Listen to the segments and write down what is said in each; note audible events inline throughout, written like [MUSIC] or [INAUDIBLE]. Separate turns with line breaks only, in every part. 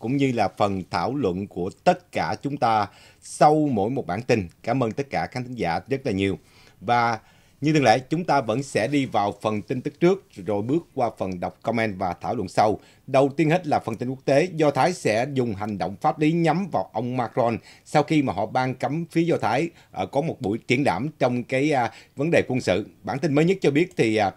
cũng như là phần thảo luận của tất cả chúng ta sau mỗi một bản tin. Cảm ơn tất cả khán thính giả rất là nhiều. Và như thường lệ, chúng ta vẫn sẽ đi vào phần tin tức trước rồi bước qua phần đọc comment và thảo luận sau. Đầu tiên hết là phần tin quốc tế, Do Thái sẽ dùng hành động pháp lý nhắm vào ông Macron sau khi mà họ ban cấm phía Do Thái ờ, có một buổi triển đảm trong cái à, vấn đề quân sự. Bản tin mới nhất cho biết thì à,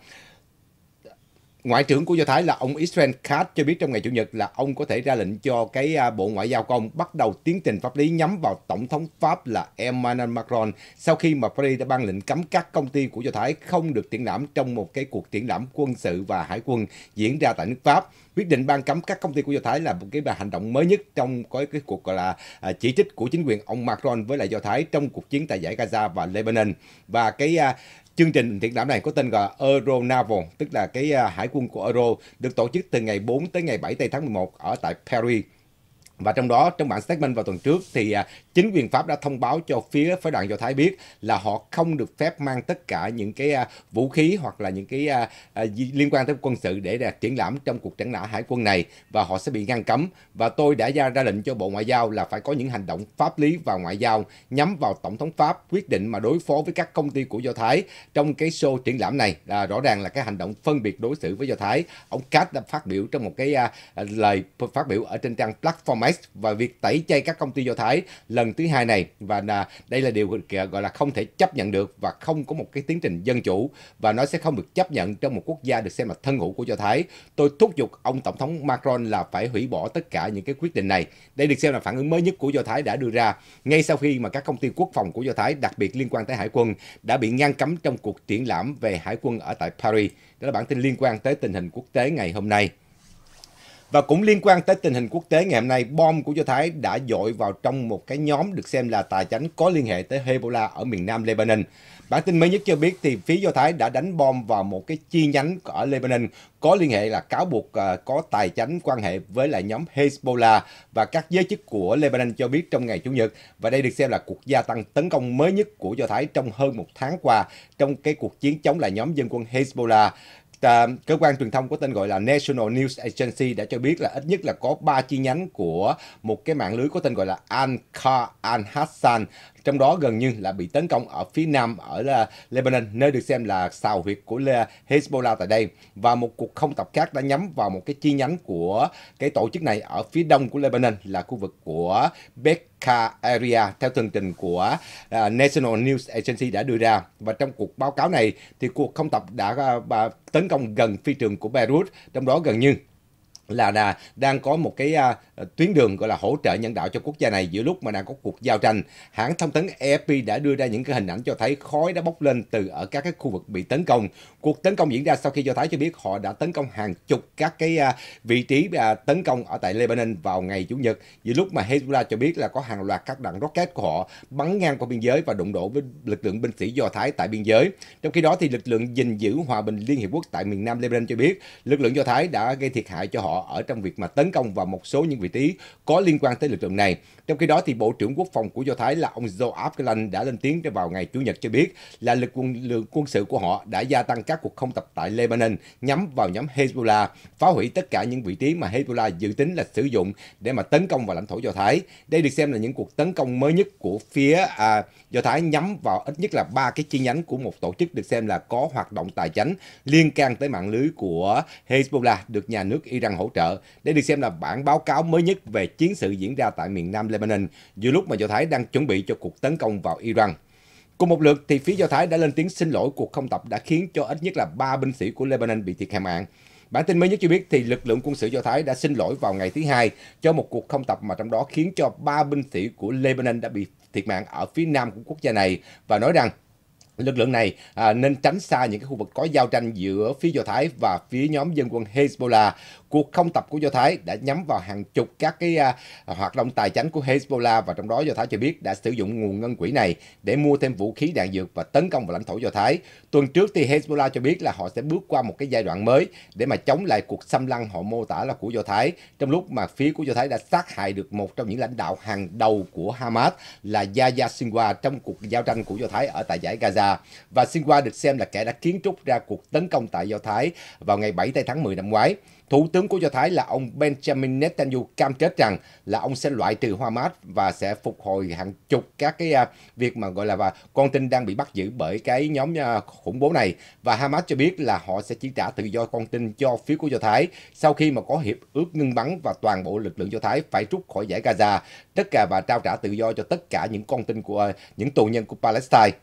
Ngoại trưởng của Do Thái là ông Israel Katz cho biết trong ngày Chủ nhật là ông có thể ra lệnh cho cái à, Bộ Ngoại giao công bắt đầu tiến trình pháp lý nhắm vào Tổng thống Pháp là Emmanuel Macron sau khi mà Paris đã ban lệnh cấm các công ty của Do Thái không được triển lãm trong một cái cuộc triển lãm quân sự và hải quân diễn ra tại nước Pháp. Quyết định ban cấm các công ty của Do Thái là một cái hành động mới nhất trong cái, cái cuộc gọi là à, chỉ trích của chính quyền ông Macron với lại Do Thái trong cuộc chiến tại giải Gaza và Lebanon. Và cái à, Chương trình triển lãm này có tên là Naval, tức là cái à, hải quân của Euro, được tổ chức từ ngày 4 tới ngày 7 tây tháng 11 ở tại Paris. Và trong đó, trong bản statement vào tuần trước thì à, chính quyền Pháp đã thông báo cho phía phái đoàn Do Thái biết là họ không được phép mang tất cả những cái à, vũ khí hoặc là những cái à, à, liên quan tới quân sự để triển lãm trong cuộc triển lãm hải quân này và họ sẽ bị ngăn cấm và tôi đã ra ra lệnh cho Bộ Ngoại giao là phải có những hành động pháp lý và ngoại giao nhắm vào Tổng thống Pháp quyết định mà đối phó với các công ty của Do Thái trong cái show triển lãm này là rõ ràng là cái hành động phân biệt đối xử với Do Thái. Ông Katz đã phát biểu trong một cái lời phát biểu ở trên trang Platform X và việc tẩy chay các công ty Do Thái là lần thứ hai này và là đây là điều gọi là không thể chấp nhận được và không có một cái tiến trình dân chủ và nó sẽ không được chấp nhận trong một quốc gia được xem là thân hữu của Do Thái. Tôi thúc giục ông Tổng thống Macron là phải hủy bỏ tất cả những cái quyết định này. Đây được xem là phản ứng mới nhất của Do Thái đã đưa ra ngay sau khi mà các công ty quốc phòng của Do Thái đặc biệt liên quan tới hải quân đã bị ngăn cấm trong cuộc triển lãm về hải quân ở tại Paris. Đó là bản tin liên quan tới tình hình quốc tế ngày hôm nay. Và cũng liên quan tới tình hình quốc tế ngày hôm nay, bom của Do Thái đã dội vào trong một cái nhóm được xem là tài chánh có liên hệ tới Hezbollah ở miền nam Lebanon. Bản tin mới nhất cho biết thì phía Do Thái đã đánh bom vào một cái chi nhánh ở Lebanon có liên hệ là cáo buộc ờ, có tài chánh quan hệ với lại nhóm Hezbollah và các giới chức của Lebanon cho biết trong ngày Chủ nhật. Và đây được xem là cuộc gia tăng tấn công mới nhất của Do Thái trong hơn một tháng qua trong cái cuộc chiến chống lại nhóm dân quân Hezbollah. Ờ, cơ quan truyền thông có tên gọi là National News Agency đã cho biết là ít nhất là có 3 chi nhánh của một cái mạng lưới có tên gọi là Al Anhassan trong đó gần như là bị tấn công ở phía nam ở à, Lebanon, nơi được xem là sào huyệt của à, Hezbollah tại đây. Và một cuộc không tập khác đã nhắm vào một cái chi nhánh của cái tổ chức này ở phía đông của Lebanon là khu vực của Bek Area theo tường trình của uh, National News Agency đã đưa ra. Và trong cuộc báo cáo này thì cuộc không tập đã uh, tấn công gần phi trường của Beirut, trong đó gần như là, là đang có một cái à, tuyến đường gọi là hỗ trợ nhân đạo cho quốc gia này giữa lúc mà đang có cuộc giao tranh. Hãng thông tấn AFP đã đưa ra những cái hình ảnh cho thấy khói đã bốc lên từ ở các cái khu vực bị tấn công. Cuộc tấn công diễn ra sau khi Do Thái cho biết họ đã tấn công hàng chục các cái à, vị trí à, tấn công ở tại Lebanon vào ngày Chủ nhật giữa lúc mà Hezbollah cho biết là có hàng loạt các đạn rocket của họ bắn ngang qua biên giới và đụng độ với lực lượng binh sĩ Do Thái tại biên giới. Trong khi đó thì lực lượng gìn giữ hòa bình Liên Hiệp Quốc tại miền Nam Lebanon cho biết lực lượng Do Thái đã gây thiệt hại cho họ ở trong việc mà tấn công vào một số những vị trí có liên quan tới lực lượng này. Trong khi đó thì Bộ trưởng Quốc phòng của Do Thái là ông Joab Galan đã lên tiếng vào ngày Chủ nhật cho biết là lực quân lượng quân sự của họ đã gia tăng các cuộc không tập tại Lebanon nhắm vào nhóm Hezbollah, phá hủy tất cả những vị trí mà Hezbollah dự tính là sử dụng để mà tấn công vào lãnh thổ Do Thái. Đây được xem là những cuộc tấn công mới nhất của phía à, Do Thái nhắm vào ít nhất là ba cái chi nhánh của một tổ chức được xem là có hoạt động tài chính liên can tới mạng lưới của Hezbollah được nhà nước Iran hỗ hỗ trợ. Đây được xem là bản báo cáo mới nhất về chiến sự diễn ra tại miền Nam Lebanon giữa lúc mà Do Thái đang chuẩn bị cho cuộc tấn công vào Iran. Cùng một lượt thì phía Do Thái đã lên tiếng xin lỗi cuộc không tập đã khiến cho ít nhất là 3 binh sĩ của Lebanon bị thiệt hại mạng. Bản tin mới nhất cho biết thì lực lượng quân sự Do Thái đã xin lỗi vào ngày thứ hai cho một cuộc không tập mà trong đó khiến cho ba binh sĩ của Lebanon đã bị thiệt mạng ở phía nam của quốc gia này và nói rằng lực lượng này à, nên tránh xa những cái khu vực có giao tranh giữa phía Do Thái và phía nhóm dân quân Hezbollah cuộc không tập của Do Thái đã nhắm vào hàng chục các cái uh, hoạt động tài chính của Hezbollah và trong đó Do Thái cho biết đã sử dụng nguồn ngân quỹ này để mua thêm vũ khí đạn dược và tấn công vào lãnh thổ Do Thái. Tuần trước thì Hezbollah cho biết là họ sẽ bước qua một cái giai đoạn mới để mà chống lại cuộc xâm lăng họ mô tả là của Do Thái, trong lúc mà phía của Do Thái đã sát hại được một trong những lãnh đạo hàng đầu của Hamas là Yahya Sinwar trong cuộc giao tranh của Do Thái ở tại giải Gaza. Và Sinwar được xem là kẻ đã kiến trúc ra cuộc tấn công tại Do Thái vào ngày 7 tây tháng 10 năm ngoái. Thủ tướng của Do Thái là ông Benjamin Netanyahu cam kết rằng là ông sẽ loại trừ Hamas và sẽ phục hồi hàng chục các cái à, việc mà gọi là và con tin đang bị bắt giữ bởi cái nhóm à, khủng bố này. Và Hamas cho biết là họ sẽ chi trả tự do con tin cho phía của Do Thái sau khi mà có hiệp ước ngưng bắn và toàn bộ lực lượng Do Thái phải rút khỏi giải Gaza, tất cả và trao trả tự do cho tất cả những con tin của à, những tù nhân của Palestine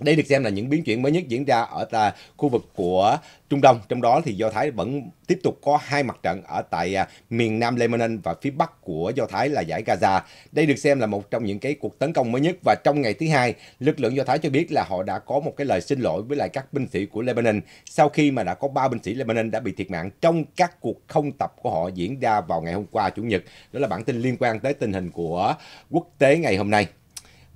đây được xem là những biến chuyển mới nhất diễn ra ở tại khu vực của Trung Đông, trong đó thì Do Thái vẫn tiếp tục có hai mặt trận ở tại à, miền Nam Lebanon và phía Bắc của Do Thái là giải Gaza. Đây được xem là một trong những cái cuộc tấn công mới nhất và trong ngày thứ hai, lực lượng Do Thái cho biết là họ đã có một cái lời xin lỗi với lại các binh sĩ của Lebanon sau khi mà đã có ba binh sĩ Lebanon đã bị thiệt mạng trong các cuộc không tập của họ diễn ra vào ngày hôm qua Chủ nhật. Đó là bản tin liên quan tới tình hình của quốc tế ngày hôm nay.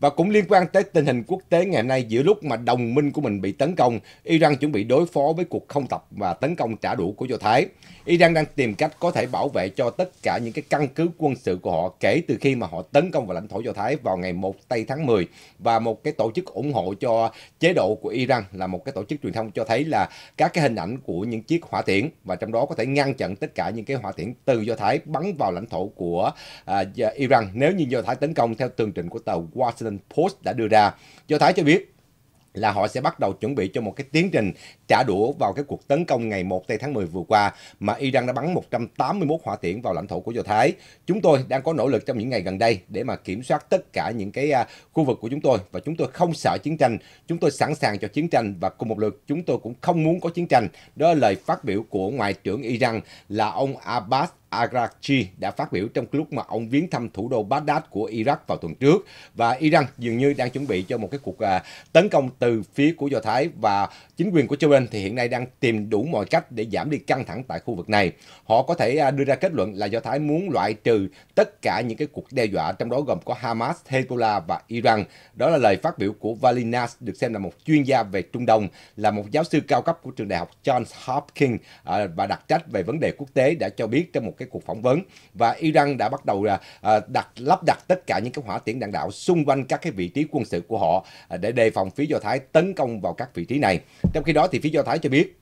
Và cũng liên quan tới tình hình quốc tế ngày hôm nay, giữa lúc mà đồng minh của mình bị tấn công, Iran chuẩn bị đối phó với cuộc không tập và tấn công trả đũa của Do Thái. Iran đang tìm cách có thể bảo vệ cho tất cả những cái căn cứ quân sự của họ kể từ khi mà họ tấn công vào lãnh thổ Do Thái vào ngày 1 tây tháng 10 và một cái tổ chức ủng hộ cho chế độ của Iran là một cái tổ chức truyền thông cho thấy là các cái hình ảnh của những chiếc hỏa tiễn và trong đó có thể ngăn chặn tất cả những cái hỏa tiễn từ Do Thái bắn vào lãnh thổ của uh, Iran nếu như Do Thái tấn công theo tường trình của tàu Washington Washington Post đã đưa ra. Do Thái cho biết là họ sẽ bắt đầu chuẩn bị cho một cái tiến trình trả đũa vào cái cuộc tấn công ngày 1 tây tháng 10 vừa qua mà Iran đã bắn 181 hỏa tiễn vào lãnh thổ của Do Thái. Chúng tôi đang có nỗ lực trong những ngày gần đây để mà kiểm soát tất cả những cái à, khu vực của chúng tôi và chúng tôi không sợ chiến tranh, chúng tôi sẵn sàng cho chiến tranh và cùng một lượt chúng tôi cũng không muốn có chiến tranh. Đó là lời phát biểu của Ngoại trưởng Iran là ông Abbas Araghchi đã phát biểu trong lúc mà ông viếng thăm thủ đô Baghdad của Iraq vào tuần trước và Iran dường như đang chuẩn bị cho một cái cuộc à, tấn công từ phía của Do Thái và chính quyền của châu Jordan thì hiện nay đang tìm đủ mọi cách để giảm đi căng thẳng tại khu vực này. Họ có thể à, đưa ra kết luận là Do Thái muốn loại trừ tất cả những cái cuộc đe dọa trong đó gồm có Hamas, Hezbollah và Iran. Đó là lời phát biểu của Valinas được xem là một chuyên gia về Trung Đông, là một giáo sư cao cấp của trường đại học Johns Hopkins à, và đặc trách về vấn đề quốc tế đã cho biết trong một cái cuộc phỏng vấn và Iran đã bắt đầu à, à, đặt lắp đặt tất cả những cái hỏa tiễn đạn đạo xung quanh các cái vị trí quân sự của họ à, để đề phòng phía Do Thái tấn công vào các vị trí này. Trong khi đó thì phía Do Thái cho biết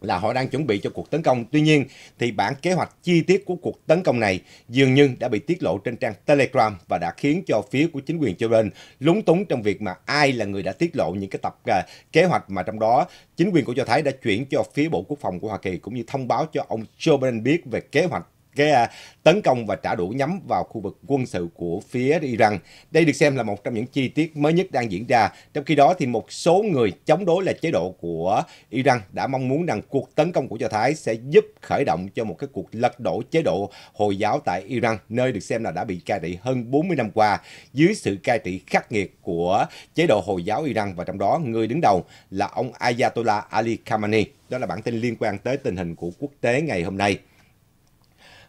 là họ đang chuẩn bị cho cuộc tấn công. Tuy nhiên, thì bản kế hoạch chi tiết của cuộc tấn công này dường như đã bị tiết lộ trên trang Telegram và đã khiến cho phía của chính quyền Joe Biden lúng túng trong việc mà ai là người đã tiết lộ những cái tập à, kế hoạch mà trong đó chính quyền của Joe Thái đã chuyển cho phía Bộ Quốc phòng của Hoa Kỳ cũng như thông báo cho ông Joe Biden biết về kế hoạch cái à, tấn công và trả đũa nhắm vào khu vực quân sự của phía Iran. Đây được xem là một trong những chi tiết mới nhất đang diễn ra. Trong khi đó thì một số người chống đối là chế độ của Iran đã mong muốn rằng cuộc tấn công của Do Thái sẽ giúp khởi động cho một cái cuộc lật đổ chế độ Hồi giáo tại Iran, nơi được xem là đã bị cai trị hơn 40 năm qua dưới sự cai trị khắc nghiệt của chế độ Hồi giáo Iran và trong đó người đứng đầu là ông Ayatollah Ali Khamenei. Đó là bản tin liên quan tới tình hình của quốc tế ngày hôm nay.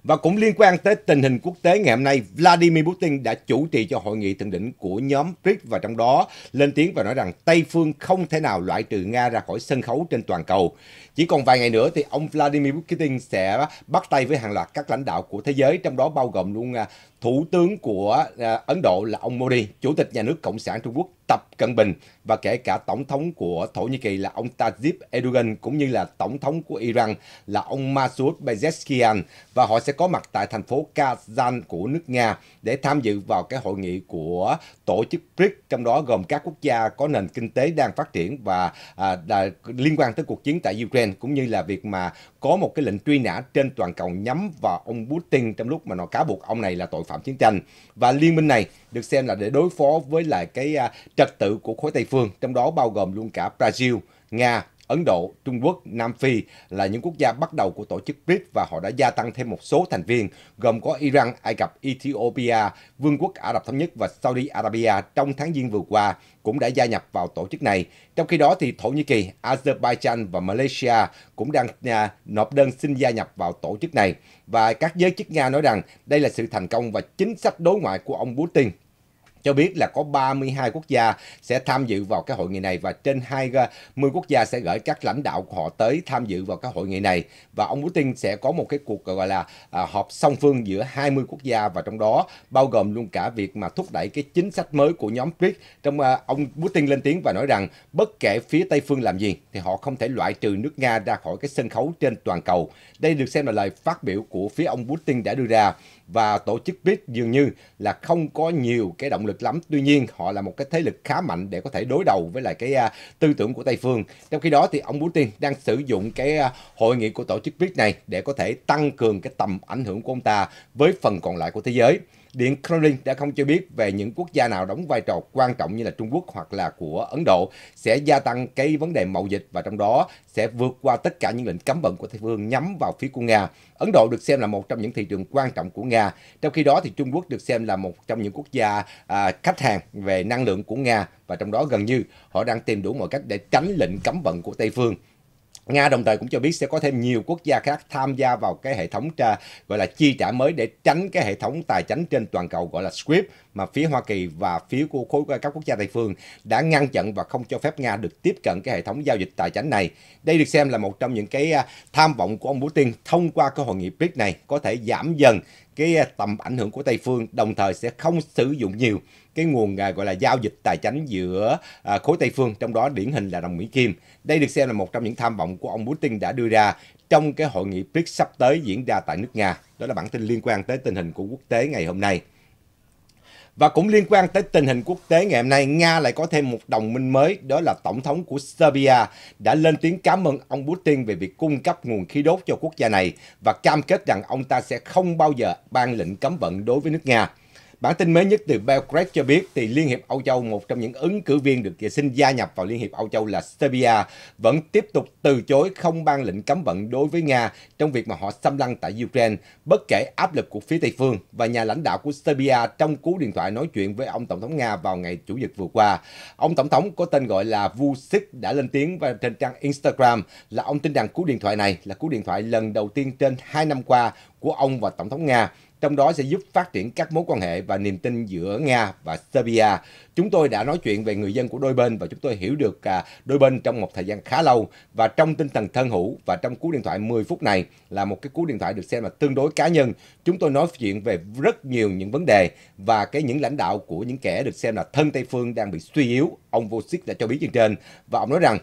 Và cũng liên quan tới tình hình quốc tế ngày hôm nay, Vladimir Putin đã chủ trì cho hội nghị thượng đỉnh của nhóm BRICS và trong đó lên tiếng và nói rằng Tây phương không thể nào loại trừ Nga ra khỏi sân khấu trên toàn cầu. Chỉ còn vài ngày nữa thì ông Vladimir Putin sẽ bắt tay với hàng loạt các lãnh đạo của thế giới, trong đó bao gồm luôn à, Thủ tướng của à, Ấn Độ là ông Modi, Chủ tịch nhà nước Cộng sản Trung Quốc Tập Cận Bình và kể cả Tổng thống của Thổ Nhĩ Kỳ là ông Tayyip Erdogan cũng như là Tổng thống của Iran là ông Masoud Pezeshkian và họ sẽ có mặt tại thành phố Kazan của nước Nga để tham dự vào cái hội nghị của tổ chức BRICS trong đó gồm các quốc gia có nền kinh tế đang phát triển và à, là liên quan tới cuộc chiến tại Ukraine cũng như là việc mà có một cái lệnh truy nã trên toàn cầu nhắm vào ông Putin trong lúc mà nó cáo buộc ông này là tội phạm phạm chiến tranh và liên minh này được xem là để đối phó với lại cái à, trật tự của khối Tây phương, trong đó bao gồm luôn cả Brazil, Nga Ấn Độ, Trung Quốc, Nam Phi là những quốc gia bắt đầu của tổ chức BRICS và họ đã gia tăng thêm một số thành viên, gồm có Iran, Ai Cập, Ethiopia, Vương quốc Ả Rập Thống Nhất và Saudi Arabia trong tháng Giêng vừa qua cũng đã gia nhập vào tổ chức này. Trong khi đó thì Thổ Nhĩ Kỳ, Azerbaijan và Malaysia cũng đang à, nộp đơn xin gia nhập vào tổ chức này. Và các giới chức Nga nói rằng đây là sự thành công và chính sách đối ngoại của ông Putin cho biết là có 32 quốc gia sẽ tham dự vào cái hội nghị này và trên 20 à, quốc gia sẽ gửi các lãnh đạo của họ tới tham dự vào cái hội nghị này và ông Putin sẽ có một cái cuộc gọi là à, họp song phương giữa 20 quốc gia và trong đó bao gồm luôn cả việc mà thúc đẩy cái chính sách mới của nhóm BRICS trong à, ông Putin lên tiếng và nói rằng bất kể phía Tây phương làm gì thì họ không thể loại trừ nước Nga ra khỏi cái sân khấu trên toàn cầu. Đây được xem là lời phát biểu của phía ông Putin đã đưa ra và tổ chức BRICS dường như là không có nhiều cái động lực lắm. Tuy nhiên họ là một cái thế lực khá mạnh để có thể đối đầu với lại cái uh, tư tưởng của Tây phương. Trong khi đó thì ông Putin đang sử dụng cái uh, hội nghị của tổ chức BRICS này để có thể tăng cường cái tầm ảnh hưởng của ông ta với phần còn lại của thế giới. Điện Kremlin đã không cho biết về những quốc gia nào đóng vai trò quan trọng như là Trung Quốc hoặc là của Ấn Độ sẽ gia tăng cái vấn đề mậu dịch và trong đó sẽ vượt qua tất cả những lệnh cấm vận của Tây phương nhắm vào phía của Nga. Ấn Độ được xem là một trong những thị trường quan trọng của Nga. Trong khi đó thì Trung Quốc được xem là một trong những quốc gia à, khách hàng về năng lượng của Nga và trong đó gần như họ đang tìm đủ mọi cách để tránh lệnh cấm vận của Tây phương. Nga đồng thời cũng cho biết sẽ có thêm nhiều quốc gia khác tham gia vào cái hệ thống tra, gọi là chi trả mới để tránh cái hệ thống tài chính trên toàn cầu gọi là SWIFT mà phía Hoa Kỳ và phía của khối các quốc gia tây phương đã ngăn chặn và không cho phép Nga được tiếp cận cái hệ thống giao dịch tài chính này. Đây được xem là một trong những cái à, tham vọng của ông Putin thông qua cái hội nghị BRICS này có thể giảm dần cái à, tầm ảnh hưởng của Tây phương, đồng thời sẽ không sử dụng nhiều cái nguồn à, gọi là giao dịch tài chính giữa à, khối Tây phương, trong đó điển hình là đồng Mỹ Kim. Đây được xem là một trong những tham vọng của ông Putin đã đưa ra trong cái hội nghị BRICS sắp tới diễn ra tại nước Nga. Đó là bản tin liên quan tới tình hình của quốc tế ngày hôm nay. Và cũng liên quan tới tình hình quốc tế ngày hôm nay, Nga lại có thêm một đồng minh mới, đó là Tổng thống của Serbia đã lên tiếng cảm ơn ông Putin về việc cung cấp nguồn khí đốt cho quốc gia này và cam kết rằng ông ta sẽ không bao giờ ban lệnh cấm vận đối với nước Nga. Bản tin mới nhất từ Belgrade cho biết thì Liên hiệp Âu Châu, một trong những ứng cử viên được xin gia nhập vào Liên hiệp Âu Châu là Serbia, vẫn tiếp tục từ chối không ban lệnh cấm vận đối với Nga trong việc mà họ xâm lăng tại Ukraine, bất kể áp lực của phía Tây phương và nhà lãnh đạo của Serbia trong cú điện thoại nói chuyện với ông Tổng thống Nga vào ngày Chủ nhật vừa qua. Ông Tổng thống có tên gọi là Vucic đã lên tiếng và trên trang Instagram là ông tin rằng cú điện thoại này là cú điện thoại lần đầu tiên trên 2 năm qua của ông và Tổng thống Nga trong đó sẽ giúp phát triển các mối quan hệ và niềm tin giữa Nga và Serbia. Chúng tôi đã nói chuyện về người dân của đôi bên và chúng tôi hiểu được à, đôi bên trong một thời gian khá lâu và trong tinh thần thân hữu và trong cú điện thoại 10 phút này là một cái cú điện thoại được xem là tương đối cá nhân. Chúng tôi nói chuyện về rất nhiều những vấn đề và cái những lãnh đạo của những kẻ được xem là thân Tây phương đang bị suy yếu. Ông Vosic đã cho biết trên trên và ông nói rằng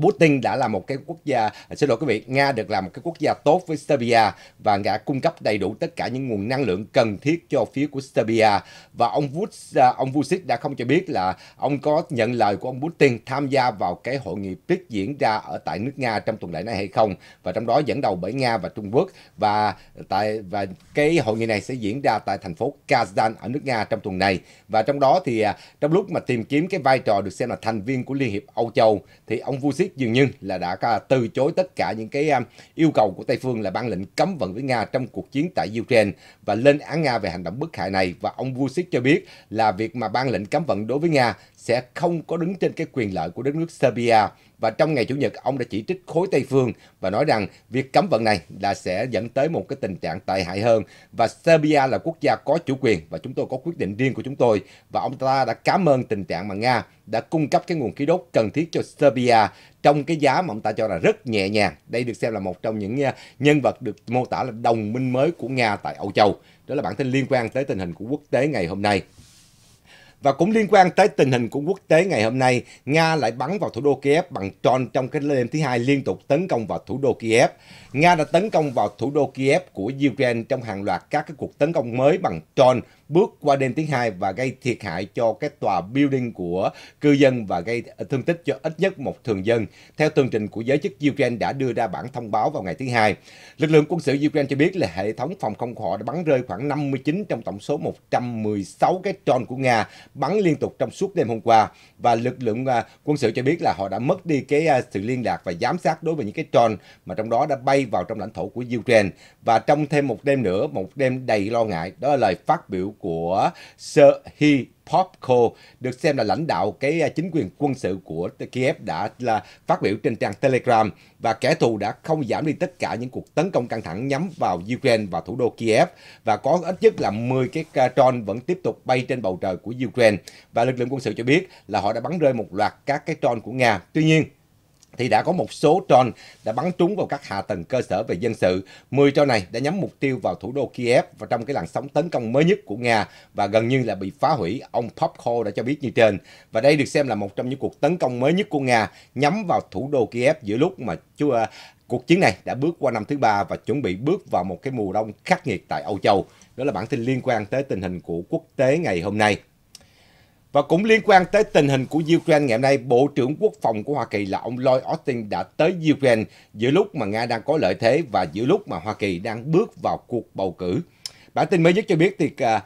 Putin đã là một cái quốc gia à, xin lỗi quý vị Nga được là một cái quốc gia tốt với Serbia và đã cung cấp đầy đủ tất cả những nguồn năng lượng cần thiết cho phía của Serbia và ông Vuc à, ông Vucic đã không cho biết là ông có nhận lời của ông Putin tham gia vào cái hội nghị tiếp diễn ra ở tại nước Nga trong tuần lễ này hay không và trong đó dẫn đầu bởi Nga và Trung Quốc và tại và cái hội nghị này sẽ diễn ra tại thành phố Kazan ở nước Nga trong tuần này và trong đó thì à, trong lúc mà tìm kiếm cái vai trò được xem là thành viên của Liên hiệp Âu Châu thì ông Vucic dường như là đã từ chối tất cả những cái um, yêu cầu của Tây Phương là ban lệnh cấm vận với Nga trong cuộc chiến tại Ukraine và lên án Nga về hành động bức hại này. Và ông Vucic cho biết là việc mà ban lệnh cấm vận đối với Nga sẽ không có đứng trên cái quyền lợi của đất nước Serbia và trong ngày Chủ nhật, ông đã chỉ trích khối Tây Phương và nói rằng việc cấm vận này là sẽ dẫn tới một cái tình trạng tệ hại hơn. Và Serbia là quốc gia có chủ quyền và chúng tôi có quyết định riêng của chúng tôi. Và ông ta đã cảm ơn tình trạng mà Nga đã cung cấp cái nguồn khí đốt cần thiết cho Serbia trong cái giá mà ông ta cho là rất nhẹ nhàng. Đây được xem là một trong những à, nhân vật được mô tả là đồng minh mới của Nga tại Âu Châu. Đó là bản tin liên quan tới tình hình của quốc tế ngày hôm nay. Và cũng liên quan tới tình hình của quốc tế ngày hôm nay, Nga lại bắn vào thủ đô Kiev bằng tròn trong cái đêm thứ hai liên tục tấn công vào thủ đô Kiev. Nga đã tấn công vào thủ đô Kiev của Ukraine trong hàng loạt các cái cuộc tấn công mới bằng tròn bước qua đêm thứ hai và gây thiệt hại cho cái tòa building của cư dân và gây thương tích cho ít nhất một thường dân. Theo tường trình của giới chức Ukraine đã đưa ra bản thông báo vào ngày thứ hai. Lực lượng quân sự Ukraine cho biết là hệ thống phòng không của họ đã bắn rơi khoảng 59 trong tổng số 116 cái tròn của Nga bắn liên tục trong suốt đêm hôm qua và lực lượng à, quân sự cho biết là họ đã mất đi cái à, sự liên lạc và giám sát đối với những cái tròn mà trong đó đã bay vào trong lãnh thổ của Ukraine và trong thêm một đêm nữa, một đêm đầy lo ngại, đó là lời phát biểu của Sir Hi Popko được xem là lãnh đạo cái à, chính quyền quân sự của Kiev đã là phát biểu trên trang Telegram và kẻ thù đã không giảm đi tất cả những cuộc tấn công căng thẳng nhắm vào Ukraine và thủ đô Kiev và có ít nhất là 10 cái à, drone vẫn tiếp tục bay trên bầu trời của Ukraine và lực lượng quân sự cho biết là họ đã bắn rơi một loạt các cái drone của Nga. Tuy nhiên, thì đã có một số drone đã bắn trúng vào các hạ tầng cơ sở về dân sự. 10 drone này đã nhắm mục tiêu vào thủ đô Kiev và trong cái làn sóng tấn công mới nhất của Nga và gần như là bị phá hủy, ông Popko đã cho biết như trên. Và đây được xem là một trong những cuộc tấn công mới nhất của Nga nhắm vào thủ đô Kiev giữa lúc mà chú, à, cuộc chiến này đã bước qua năm thứ ba và chuẩn bị bước vào một cái mùa đông khắc nghiệt tại Âu Châu. Đó là bản tin liên quan tới tình hình của quốc tế ngày hôm nay. Và cũng liên quan tới tình hình của Ukraine ngày hôm nay, Bộ trưởng Quốc phòng của Hoa Kỳ là ông Lloyd Austin đã tới Ukraine giữa lúc mà Nga đang có lợi thế và giữa lúc mà Hoa Kỳ đang bước vào cuộc bầu cử. Bản tin mới nhất cho biết thì à,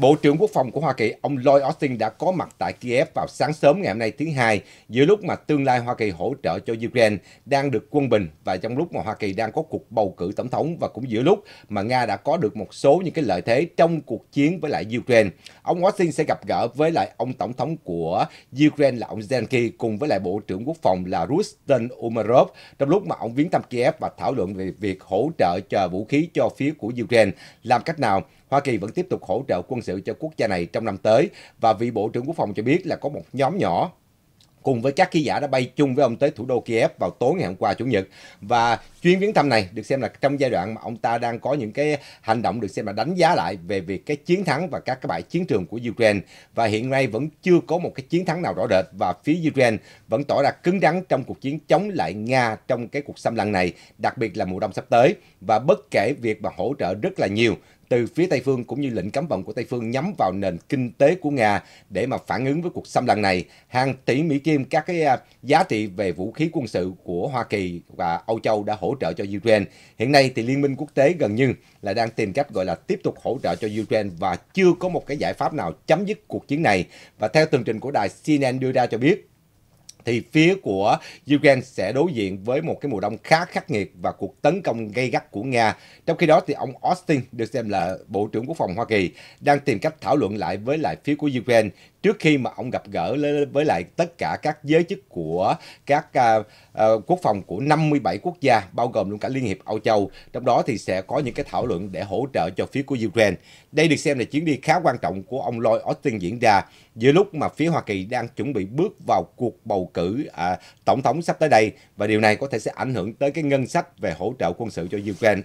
Bộ trưởng Quốc phòng của Hoa Kỳ ông Lloyd Austin đã có mặt tại Kiev vào sáng sớm ngày hôm nay thứ Hai, giữa lúc mà tương lai Hoa Kỳ hỗ trợ cho Ukraine đang được quân bình và trong lúc mà Hoa Kỳ đang có cuộc bầu cử tổng thống và cũng giữa lúc mà Nga đã có được một số những cái lợi thế trong cuộc chiến với lại Ukraine. Ông Austin sẽ gặp gỡ với lại ông tổng thống của Ukraine là ông Zelensky cùng với lại Bộ trưởng Quốc phòng là Rustem Umerov trong lúc mà ông viếng thăm Kiev và thảo luận về việc hỗ trợ cho vũ khí cho phía của Ukraine làm cách nào Hoa Kỳ vẫn tiếp tục hỗ trợ quân sự cho quốc gia này trong năm tới và vị Bộ trưởng Quốc phòng cho biết là có một nhóm nhỏ cùng với các ký giả đã bay chung với ông tới thủ đô Kiev vào tối ngày hôm qua Chủ nhật. Và chuyến viếng thăm này được xem là trong giai đoạn mà ông ta đang có những cái hành động được xem là đánh giá lại về việc cái chiến thắng và các cái bãi chiến trường của Ukraine. Và hiện nay vẫn chưa có một cái chiến thắng nào rõ rệt và phía Ukraine vẫn tỏ ra cứng rắn trong cuộc chiến chống lại Nga trong cái cuộc xâm lăng này, đặc biệt là mùa đông sắp tới. Và bất kể việc mà hỗ trợ rất là nhiều từ phía Tây Phương cũng như lệnh cấm vận của Tây Phương nhắm vào nền kinh tế của Nga để mà phản ứng với cuộc xâm lăng này. Hàng tỷ Mỹ Kim các cái à, giá trị về vũ khí quân sự của Hoa Kỳ và Âu Châu đã hỗ trợ cho Ukraine. Hiện nay thì liên minh quốc tế gần như là đang tìm cách gọi là tiếp tục hỗ trợ cho Ukraine và chưa có một cái giải pháp nào chấm dứt cuộc chiến này. Và theo tường trình của đài CNN đưa ra cho biết thì phía của Ukraine sẽ đối diện với một cái mùa đông khá khắc nghiệt và cuộc tấn công gây gắt của Nga. Trong khi đó thì ông Austin được xem là Bộ trưởng Quốc phòng Hoa Kỳ đang tìm cách thảo luận lại với lại phía của Ukraine trước khi mà ông gặp gỡ với lại tất cả các giới chức của các uh, uh, quốc phòng của 57 quốc gia bao gồm luôn cả Liên hiệp Âu Châu trong đó thì sẽ có những cái thảo luận để hỗ trợ cho phía của Ukraine đây được xem là chuyến đi khá quan trọng của ông Lloyd Austin diễn ra giữa lúc mà phía Hoa Kỳ đang chuẩn bị bước vào cuộc bầu cử uh, tổng thống sắp tới đây và điều này có thể sẽ ảnh hưởng tới cái ngân sách về hỗ trợ quân sự cho Ukraine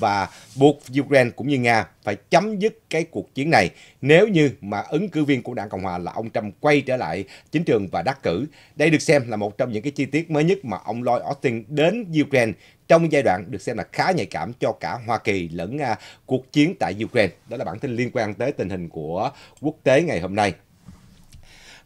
và buộc Ukraine cũng như Nga phải chấm dứt cái cuộc chiến này nếu như mà ứng cử viên của đảng Cộng Hòa là ông Trump quay trở lại chính trường và đắc cử. Đây được xem là một trong những cái chi tiết mới nhất mà ông Lloyd Austin đến Ukraine trong giai đoạn được xem là khá nhạy cảm cho cả Hoa Kỳ lẫn Nga à, cuộc chiến tại Ukraine. Đó là bản tin liên quan tới tình hình của quốc tế ngày hôm nay.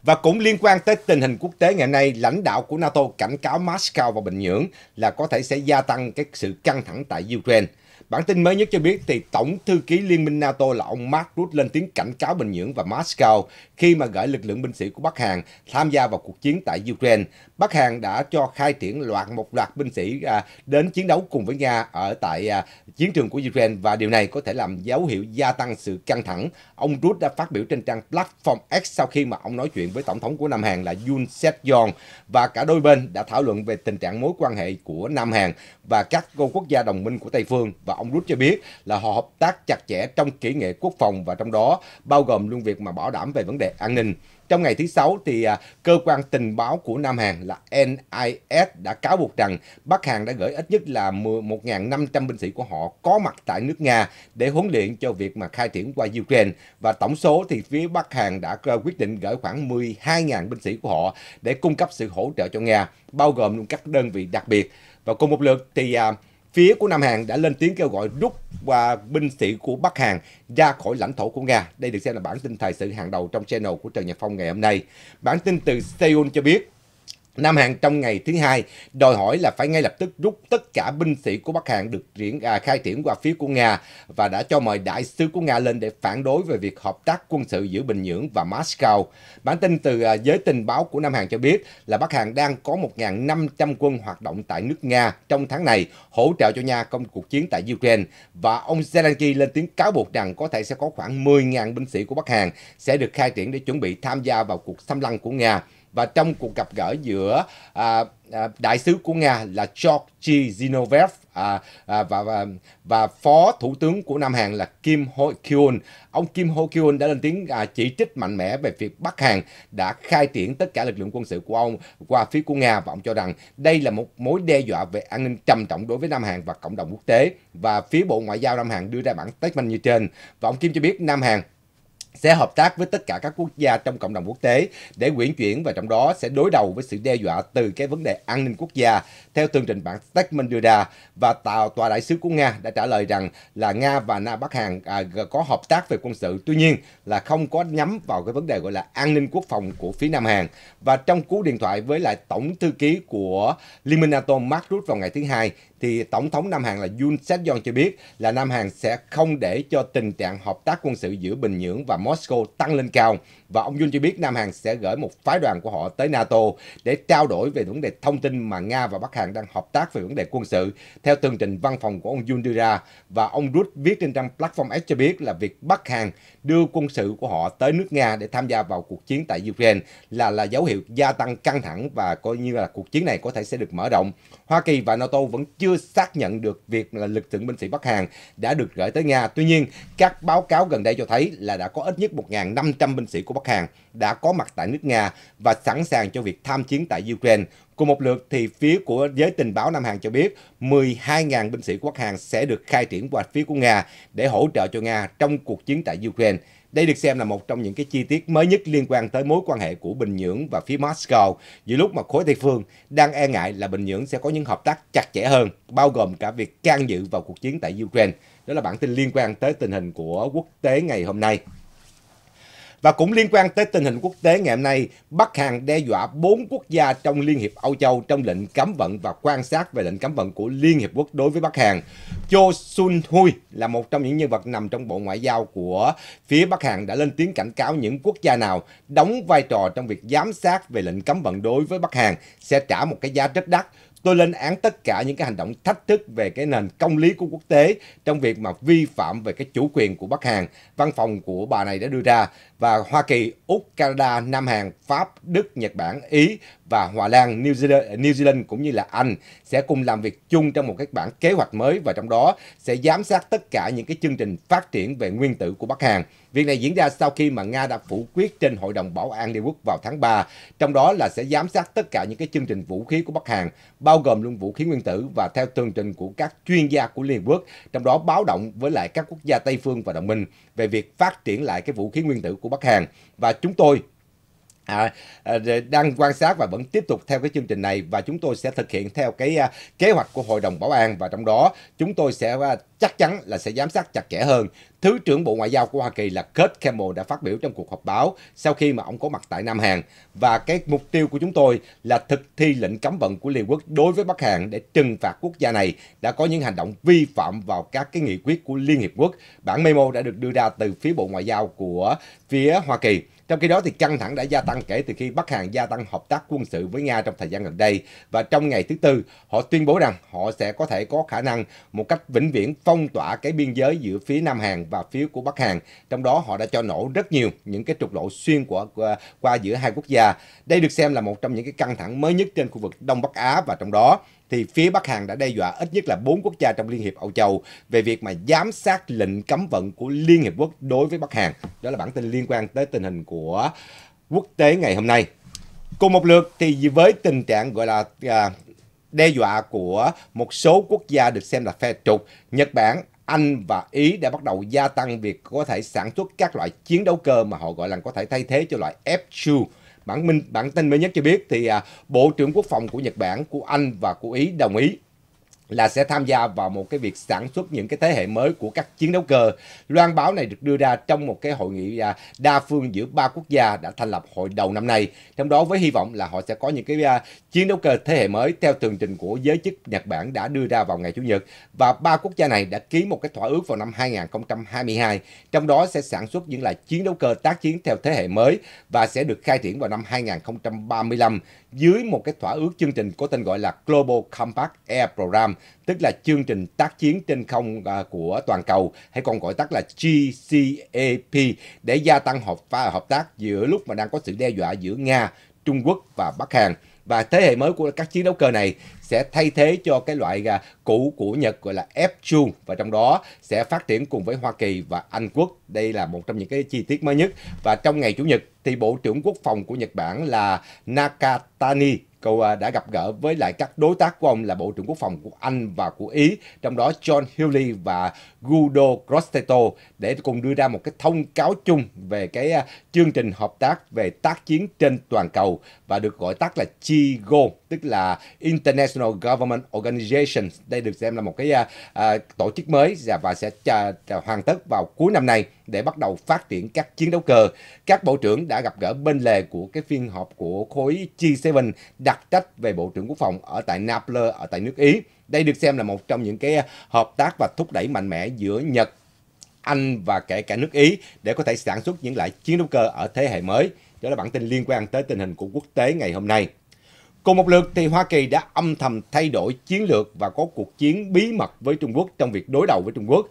Và cũng liên quan tới tình hình quốc tế ngày nay, lãnh đạo của NATO cảnh cáo Moscow và Bình Nhưỡng là có thể sẽ gia tăng cái sự căng thẳng tại Ukraine. Bản tin mới nhất cho biết thì Tổng thư ký Liên minh NATO là ông Mark Rutte lên tiếng cảnh cáo Bình Nhưỡng và Moscow khi mà gửi lực lượng binh sĩ của Bắc Hàn tham gia vào cuộc chiến tại Ukraine. Bắc Hàn đã cho khai triển loạt một loạt binh sĩ à, đến chiến đấu cùng với Nga ở tại à, chiến trường của Ukraine và điều này có thể làm dấu hiệu gia tăng sự căng thẳng. Ông Rutte đã phát biểu trên trang Platform X sau khi mà ông nói chuyện với Tổng thống của Nam Hàn là Yoon Seth Yeol và cả đôi bên đã thảo luận về tình trạng mối quan hệ của Nam Hàn và các quốc gia đồng minh của Tây Phương và ông Rút cho biết là họ hợp tác chặt chẽ trong kỹ nghệ quốc phòng và trong đó bao gồm luôn việc mà bảo đảm về vấn đề an ninh. Trong ngày thứ Sáu, thì à, cơ quan tình báo của Nam Hàn là NIS đã cáo buộc rằng Bắc Hàn đã gửi ít nhất là 1.500 binh sĩ của họ có mặt tại nước Nga để huấn luyện cho việc mà khai triển qua Ukraine. Và tổng số thì phía Bắc Hàn đã quyết định gửi khoảng 12.000 binh sĩ của họ để cung cấp sự hỗ trợ cho Nga, bao gồm các đơn vị đặc biệt. Và cùng một lượt thì... À, phía của Nam Hàn đã lên tiếng kêu gọi rút và binh sĩ của Bắc Hàn ra khỏi lãnh thổ của Nga. Đây được xem là bản tin thời sự hàng đầu trong channel của Trần Nhật Phong ngày hôm nay. Bản tin từ Seoul cho biết Nam Hàn trong ngày thứ hai đòi hỏi là phải ngay lập tức rút tất cả binh sĩ của Bắc Hàn được triển à, khai triển qua phía của Nga và đã cho mời đại sứ của Nga lên để phản đối về việc hợp tác quân sự giữa Bình Nhưỡng và Moscow. Bản tin từ à, giới tình báo của Nam Hàn cho biết là Bắc Hàn đang có 1.500 quân hoạt động tại nước Nga trong tháng này hỗ trợ cho Nga công cuộc chiến tại Ukraine và ông Zelensky lên tiếng cáo buộc rằng có thể sẽ có khoảng 10.000 binh sĩ của Bắc Hàn sẽ được khai triển để chuẩn bị tham gia vào cuộc xâm lăng của Nga và trong cuộc gặp gỡ giữa à, à, đại sứ của Nga là Georgy Zinoviev à, à, và, và và phó thủ tướng của Nam Hàn là Kim Ho Kyun. Ông Kim Ho Kyun đã lên tiếng à, chỉ trích mạnh mẽ về việc Bắc Hàn đã khai triển tất cả lực lượng quân sự của ông qua phía của Nga và ông cho rằng đây là một mối đe dọa về an ninh trầm trọng đối với Nam Hàn và cộng đồng quốc tế và phía Bộ Ngoại giao Nam Hàn đưa ra bản statement như trên. Và ông Kim cho biết Nam Hàn sẽ hợp tác với tất cả các quốc gia trong cộng đồng quốc tế để quyển chuyển và trong đó sẽ đối đầu với sự đe dọa từ cái vấn đề an ninh quốc gia theo tường trình bản statement đưa ra và tòa, tòa đại sứ của Nga đã trả lời rằng là Nga và Na Bắc Hàn à, có hợp tác về quân sự tuy nhiên là không có nhắm vào cái vấn đề gọi là an ninh quốc phòng của phía Nam Hàn và trong cú điện thoại với lại tổng thư ký của Liên minh NATO Mark Rutte vào ngày thứ hai thì Tổng thống Nam Hàn là Yoon seok yeol cho biết là Nam Hàn sẽ không để cho tình trạng hợp tác quân sự giữa Bình Nhưỡng và Moscow tăng lên cao. Và ông Yoon cho biết Nam Hàn sẽ gửi một phái đoàn của họ tới NATO để trao đổi về vấn đề thông tin mà Nga và Bắc Hàn đang hợp tác về vấn đề quân sự, theo tường trình văn phòng của ông Yoon đưa ra. Và ông Rud viết trên trang Platform X cho biết là việc Bắc Hàn đưa quân sự của họ tới nước Nga để tham gia vào cuộc chiến tại Ukraine là là dấu hiệu gia tăng căng thẳng và coi như là cuộc chiến này có thể sẽ được mở rộng. Hoa Kỳ và NATO vẫn chưa xác nhận được việc là lực lượng binh sĩ Bắc Hàn đã được gửi tới Nga. Tuy nhiên, các báo cáo gần đây cho thấy là đã có ít nhất 1.500 binh sĩ của Bắc Hàn đã có mặt tại nước Nga và sẵn sàng cho việc tham chiến tại Ukraine. Cùng một lượt thì phía của giới tình báo Nam Hàn cho biết 12.000 binh sĩ của Bắc Hàn sẽ được khai triển qua phía của Nga để hỗ trợ cho Nga trong cuộc chiến tại Ukraine. Đây được xem là một trong những cái chi tiết mới nhất liên quan tới mối quan hệ của Bình Nhưỡng và phía Moscow giữa lúc mà khối Tây phương đang e ngại là Bình Nhưỡng sẽ có những hợp tác chặt chẽ hơn, bao gồm cả việc can dự vào cuộc chiến tại Ukraine. Đó là bản tin liên quan tới tình hình của quốc tế ngày hôm nay. Và cũng liên quan tới tình hình quốc tế ngày hôm nay, Bắc Hàn đe dọa bốn quốc gia trong Liên hiệp Âu Châu trong lệnh cấm vận và quan sát về lệnh cấm vận của Liên hiệp quốc đối với Bắc Hàn. Cho Sun Hui là một trong những nhân vật nằm trong bộ ngoại giao của phía Bắc Hàn đã lên tiếng cảnh cáo những quốc gia nào đóng vai trò trong việc giám sát về lệnh cấm vận đối với Bắc Hàn sẽ trả một cái giá rất đắt Tôi lên án tất cả những cái hành động thách thức về cái nền công lý của quốc tế trong việc mà vi phạm về cái chủ quyền của Bắc Hàn, văn phòng của bà này đã đưa ra và Hoa Kỳ, Úc, Canada, Nam Hàn, Pháp, Đức, Nhật Bản, Ý và Hòa Lan, New Zealand, New Zealand cũng như là Anh sẽ cùng làm việc chung trong một cái bản kế hoạch mới và trong đó sẽ giám sát tất cả những cái chương trình phát triển về nguyên tử của Bắc Hàn. Việc này diễn ra sau khi mà Nga đã phủ quyết trên Hội đồng Bảo an Liên Quốc vào tháng 3, trong đó là sẽ giám sát tất cả những cái chương trình vũ khí của Bắc Hàn, bao gồm luôn vũ khí nguyên tử và theo tường trình của các chuyên gia của Liên Quốc, trong đó báo động với lại các quốc gia Tây phương và đồng minh về việc phát triển lại cái vũ khí nguyên tử của Bắc Hàn. Và chúng tôi à, à đang quan sát và vẫn tiếp tục theo cái chương trình này và chúng tôi sẽ thực hiện theo cái à, kế hoạch của Hội đồng Bảo an và trong đó chúng tôi sẽ à, chắc chắn là sẽ giám sát chặt chẽ hơn. Thứ trưởng Bộ Ngoại giao của Hoa Kỳ là Kurt Campbell đã phát biểu trong cuộc họp báo sau khi mà ông có mặt tại Nam Hàn và cái mục tiêu của chúng tôi là thực thi lệnh cấm vận của Liên Quốc đối với Bắc Hàn để trừng phạt quốc gia này đã có những hành động vi phạm vào các cái nghị quyết của Liên Hiệp Quốc. Bản memo đã được đưa ra từ phía Bộ Ngoại giao của phía Hoa Kỳ trong khi đó, thì căng thẳng đã gia tăng kể từ khi Bắc Hàn gia tăng hợp tác quân sự với Nga trong thời gian gần đây. Và trong ngày thứ Tư, họ tuyên bố rằng họ sẽ có thể có khả năng một cách vĩnh viễn phong tỏa cái biên giới giữa phía Nam Hàn và phía của Bắc Hàn. Trong đó, họ đã cho nổ rất nhiều những cái trục lộ xuyên của qua, qua giữa hai quốc gia. Đây được xem là một trong những cái căng thẳng mới nhất trên khu vực Đông Bắc Á và trong đó thì phía Bắc Hàn đã đe dọa ít nhất là 4 quốc gia trong Liên hiệp Âu Châu về việc mà giám sát lệnh cấm vận của Liên hiệp quốc đối với Bắc Hàn. Đó là bản tin liên quan tới tình hình của quốc tế ngày hôm nay. Cùng một lượt thì với tình trạng gọi là à, đe dọa của một số quốc gia được xem là phe trục, Nhật Bản, anh và Ý đã bắt đầu gia tăng việc có thể sản xuất các loại chiến đấu cơ mà họ gọi là có thể thay thế cho loại F-2 Bản, minh, bản tin mới nhất cho biết thì à, Bộ trưởng Quốc phòng của Nhật Bản, của Anh và của Ý đồng ý là sẽ tham gia vào một cái việc sản xuất những cái thế hệ mới của các chiến đấu cơ. Loan báo này được đưa ra trong một cái hội nghị à, đa phương giữa ba quốc gia đã thành lập hồi đầu năm nay, trong đó với hy vọng là họ sẽ có những cái à, chiến đấu cơ thế hệ mới theo tường trình của giới chức Nhật Bản đã đưa ra vào ngày Chủ nhật và ba quốc gia này đã ký một cái thỏa ước vào năm 2022, trong đó sẽ sản xuất những loại chiến đấu cơ tác chiến theo thế hệ mới và sẽ được khai triển vào năm 2035 dưới một cái thỏa ước chương trình có tên gọi là Global Compact Air Program, tức là chương trình tác chiến trên không à, của toàn cầu hay còn gọi tắt là GCAP để gia tăng hợp pha hợp tác giữa lúc mà đang có sự đe dọa giữa Nga, Trung Quốc và Bắc Hàn và thế hệ mới của các chiến đấu cơ này sẽ thay thế cho cái loại gà cũ của Nhật gọi là F2 và trong đó sẽ phát triển cùng với Hoa Kỳ và Anh Quốc. Đây là một trong những cái chi tiết mới nhất. Và trong ngày Chủ nhật thì Bộ trưởng Quốc phòng của Nhật Bản là Nakatani Cậu à, đã gặp gỡ với lại các đối tác của ông là Bộ trưởng Quốc phòng của Anh và của Ý, trong đó John Hewley và Guido Crosteto để cùng đưa ra một cái thông cáo chung về cái à, chương trình hợp tác về tác chiến trên toàn cầu và được gọi tắt là CHIGO tức là International Government Organization đây được xem là một cái à, à tổ chức mới và sẽ à, hoàn tất vào cuối năm nay để bắt đầu phát triển các chiến đấu cơ. Các bộ trưởng đã gặp gỡ bên lề của cái phiên họp của khối G7 đặc trách về Bộ trưởng Quốc phòng ở tại Naples ở tại nước Ý. Đây được xem là một trong những cái hợp tác và thúc đẩy mạnh mẽ giữa Nhật, Anh và kể cả nước Ý để có thể sản xuất những loại chiến đấu cơ ở thế hệ mới. Đó là bản tin liên quan tới tình hình của quốc tế ngày hôm nay. Cùng một lượt thì Hoa Kỳ đã âm thầm thay đổi chiến lược và có cuộc chiến bí mật với Trung Quốc trong việc đối đầu với Trung Quốc.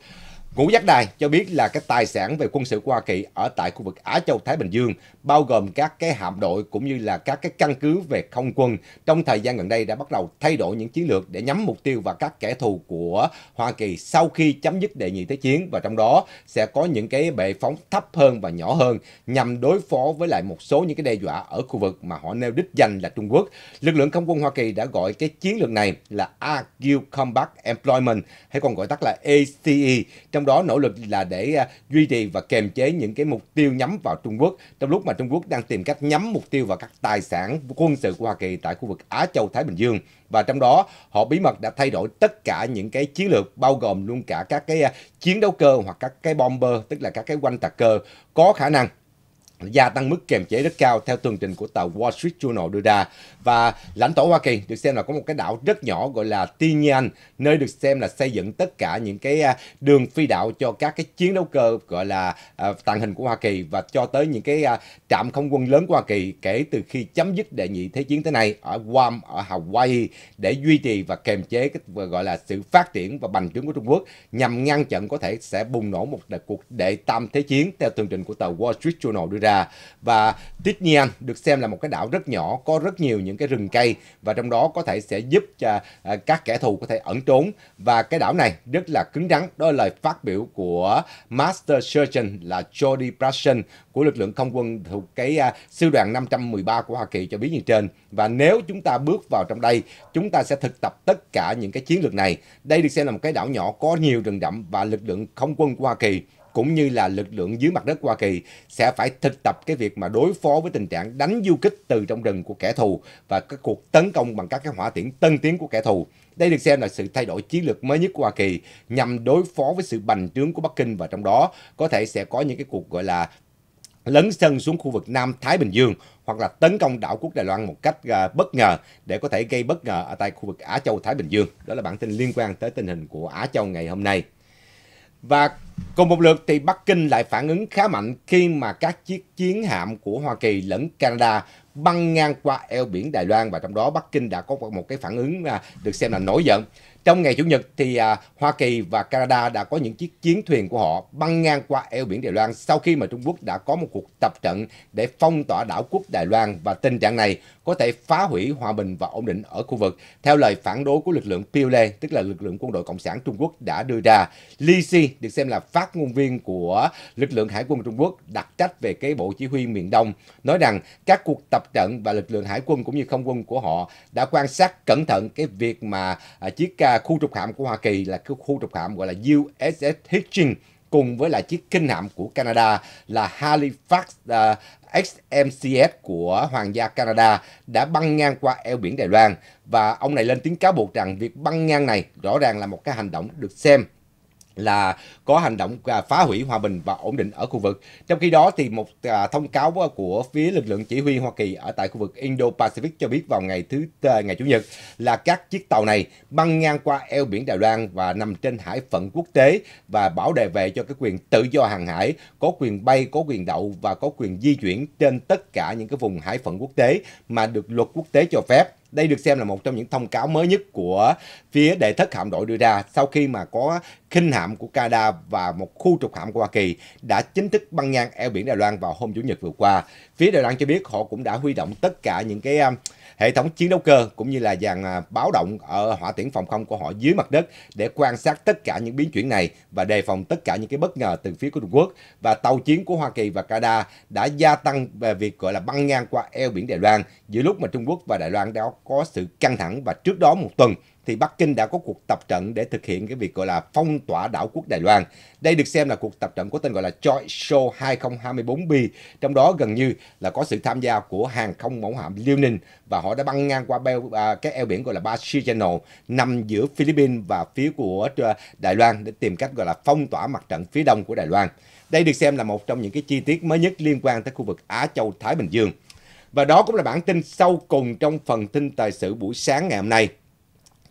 Ngũ Giác Đài cho biết là cái tài sản về quân sự của Hoa Kỳ ở tại khu vực Á Châu Thái Bình Dương, bao gồm các cái hạm đội cũng như là các cái căn cứ về không quân trong thời gian gần đây đã bắt đầu thay đổi những chiến lược để nhắm mục tiêu vào các kẻ thù của Hoa Kỳ sau khi chấm dứt đệ nhị thế chiến và trong đó sẽ có những cái bệ phóng thấp hơn và nhỏ hơn nhằm đối phó với lại một số những cái đe dọa ở khu vực mà họ nêu đích danh là Trung Quốc. Lực lượng không quân Hoa Kỳ đã gọi cái chiến lược này là Agile Combat Employment hay còn gọi tắt là ACE trong đó nỗ lực là để à, duy trì và kềm chế những cái mục tiêu nhắm vào Trung Quốc trong lúc mà Trung Quốc đang tìm cách nhắm mục tiêu vào các tài sản quân sự của Hoa Kỳ tại khu vực Á Châu Thái Bình Dương và trong đó họ bí mật đã thay đổi tất cả những cái chiến lược bao gồm luôn cả các cái à, chiến đấu cơ hoặc các cái bomber tức là các cái quanh tạc cơ có khả năng gia tăng mức kiềm chế rất cao theo tường trình của tàu Wall Street Journal đưa ra và lãnh thổ Hoa Kỳ được xem là có một cái đảo rất nhỏ gọi là Tinian nơi được xem là xây dựng tất cả những cái à, đường phi đạo cho các cái chiến đấu cơ gọi là à, tàng hình của Hoa Kỳ và cho tới những cái à, trạm không quân lớn của Hoa Kỳ kể từ khi chấm dứt đệ nhị thế chiến tới nay ở Guam ở Hawaii để duy trì và kiềm chế cái gọi là sự phát triển và bành trướng của Trung Quốc nhằm ngăn chặn có thể sẽ bùng nổ một đợt cuộc đệ tam thế chiến theo tường trình của tàu Wall Street Journal đưa ra Florida và Disneyland được xem là một cái đảo rất nhỏ có rất nhiều những cái rừng cây và trong đó có thể sẽ giúp cho à, các kẻ thù có thể ẩn trốn và cái đảo này rất là cứng rắn đó là lời phát biểu của Master Surgeon là Jody Brasson của lực lượng không quân thuộc cái uh, sư đoàn 513 của Hoa Kỳ cho biết như trên và nếu chúng ta bước vào trong đây chúng ta sẽ thực tập tất cả những cái chiến lược này đây được xem là một cái đảo nhỏ có nhiều rừng rậm và lực lượng không quân của Hoa Kỳ cũng như là lực lượng dưới mặt đất Hoa Kỳ sẽ phải thực tập cái việc mà đối phó với tình trạng đánh du kích từ trong rừng của kẻ thù và các cuộc tấn công bằng các cái hỏa tiễn tân tiến của kẻ thù. Đây được xem là sự thay đổi chiến lược mới nhất của Hoa Kỳ nhằm đối phó với sự bành trướng của Bắc Kinh và trong đó có thể sẽ có những cái cuộc gọi là lấn sân xuống khu vực Nam Thái Bình Dương hoặc là tấn công đảo quốc Đài Loan một cách à, bất ngờ để có thể gây bất ngờ ở tại khu vực Á Châu Thái Bình Dương. Đó là bản tin liên quan tới tình hình của Á Châu ngày hôm nay. Và Cùng một lượt thì Bắc Kinh lại phản ứng khá mạnh khi mà các chiếc chiến hạm của Hoa Kỳ lẫn Canada băng ngang qua eo biển Đài Loan và trong đó Bắc Kinh đã có một cái phản ứng à, được xem là nổi giận. Trong ngày Chủ nhật thì à, Hoa Kỳ và Canada đã có những chiếc chiến thuyền của họ băng ngang qua eo biển Đài Loan sau khi mà Trung Quốc đã có một cuộc tập trận để phong tỏa đảo quốc Đài Loan và tình trạng này có thể phá hủy hòa bình và ổn định ở khu vực. Theo lời phản đối của lực lượng PLA, tức là lực lượng quân đội Cộng sản Trung Quốc đã đưa ra, Li Si được xem là phát ngôn viên của lực lượng hải quân Trung Quốc đặc trách về cái bộ chỉ huy miền Đông, nói rằng các cuộc tập trận và lực lượng hải quân cũng như không quân của họ đã quan sát cẩn thận cái việc mà à, chiếc ca khu trục hạm của Hoa Kỳ là cái khu trục hạm gọi là USS Hastings cùng với lại chiếc kinh hạm của Canada là Halifax uh, à, XMCS của Hoàng gia Canada đã băng ngang qua eo biển Đài Loan và ông này lên tiếng cáo buộc rằng việc băng ngang này rõ ràng là một cái hành động được xem là có hành động à, phá hủy hòa bình và ổn định ở khu vực. Trong khi đó thì một à, thông cáo của phía lực lượng chỉ huy Hoa Kỳ ở tại khu vực Indo-Pacific cho biết vào ngày thứ à, ngày chủ nhật là các chiếc tàu này băng ngang qua eo biển Đài Loan và nằm trên hải phận quốc tế và bảo đề về cho cái quyền tự do hàng hải, có quyền bay, có quyền đậu và có quyền di chuyển trên tất cả những cái vùng hải phận quốc tế mà được luật quốc tế cho phép. Đây được xem là một trong những thông cáo mới nhất của phía đệ thất hạm đội đưa ra sau khi mà có khinh hạm của Canada và một khu trục hạm của Hoa Kỳ đã chính thức băng ngang eo biển Đài Loan vào hôm Chủ nhật vừa qua. Phía Đài Loan cho biết họ cũng đã huy động tất cả những cái um, hệ thống chiến đấu cơ cũng như là dàn à, báo động ở hỏa tiễn phòng không của họ dưới mặt đất để quan sát tất cả những biến chuyển này và đề phòng tất cả những cái bất ngờ từ phía của Trung Quốc. Và tàu chiến của Hoa Kỳ và Canada đã gia tăng về việc gọi là băng ngang qua eo biển Đài Loan giữa lúc mà Trung Quốc và Đài Loan đã có sự căng thẳng và trước đó một tuần thì Bắc Kinh đã có cuộc tập trận để thực hiện cái việc gọi là phong tỏa đảo quốc Đài Loan. Đây được xem là cuộc tập trận có tên gọi là Joint Show 2024B, trong đó gần như là có sự tham gia của hàng không mẫu hạm Liêu Ninh và họ đã băng ngang qua beo, à, cái eo biển gọi là Bashi Channel nằm giữa Philippines và phía của à, Đài Loan để tìm cách gọi là phong tỏa mặt trận phía đông của Đài Loan. Đây được xem là một trong những cái chi tiết mới nhất liên quan tới khu vực Á Châu Thái Bình Dương. Và đó cũng là bản tin sâu cùng trong phần tin tài sự buổi sáng ngày hôm nay.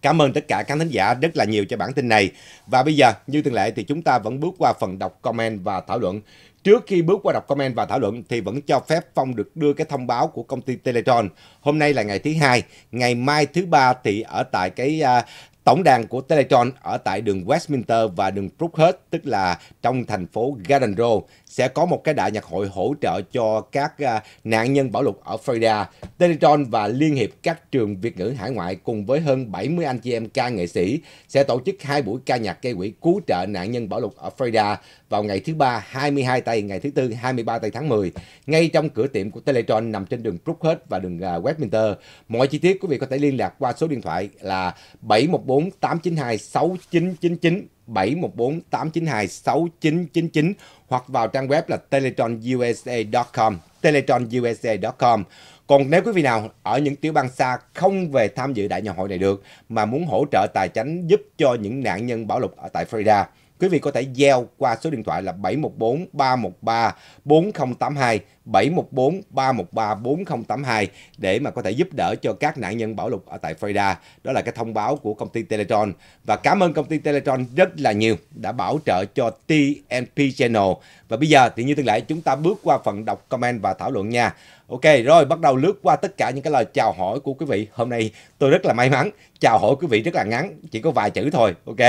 Cảm ơn tất cả các thính giả rất là nhiều cho bản tin này. Và bây giờ, như thường lệ thì chúng ta vẫn bước qua phần đọc comment và thảo luận. Trước khi bước qua đọc comment và thảo luận thì vẫn cho phép Phong được đưa cái thông báo của công ty Teletron. Hôm nay là ngày thứ hai, ngày mai thứ ba thì ở tại cái à, Tổng đàn của Telethon ở tại đường Westminster và đường Brookhurst, tức là trong thành phố Garden Row, sẽ có một cái đại nhạc hội hỗ trợ cho các à, nạn nhân bạo lục ở Florida. Telethon và Liên hiệp các trường Việt ngữ hải ngoại cùng với hơn 70 anh chị em ca nghệ sĩ sẽ tổ chức hai buổi ca nhạc gây quỹ cứu trợ nạn nhân bạo lục ở Florida vào ngày thứ ba 22 tây, ngày thứ tư 23 tây tháng 10 ngay trong cửa tiệm của Teletron nằm trên đường Brookhead và đường à, Westminster. Mọi chi tiết quý vị có thể liên lạc qua số điện thoại là 714 892 6999 714 892 6999 hoặc vào trang web là teletronusa.com teletronusa.com còn nếu quý vị nào ở những tiểu bang xa không về tham dự đại nhà hội này được mà muốn hỗ trợ tài chính giúp cho những nạn nhân bạo lực ở tại Florida Quý vị có thể gieo qua số điện thoại là 714 313 4082 714 313 4082 để mà có thể giúp đỡ cho các nạn nhân bảo lực ở tại Florida. Đó là cái thông báo của công ty Teletron. Và cảm ơn công ty Teletron rất là nhiều đã bảo trợ cho TNP Channel. Và bây giờ thì như thường lệ chúng ta bước qua phần đọc comment và thảo luận nha. Ok, rồi bắt đầu lướt qua tất cả những cái lời chào hỏi của quý vị. Hôm nay tôi rất là may mắn, chào hỏi quý vị rất là ngắn, chỉ có vài chữ thôi. Ok,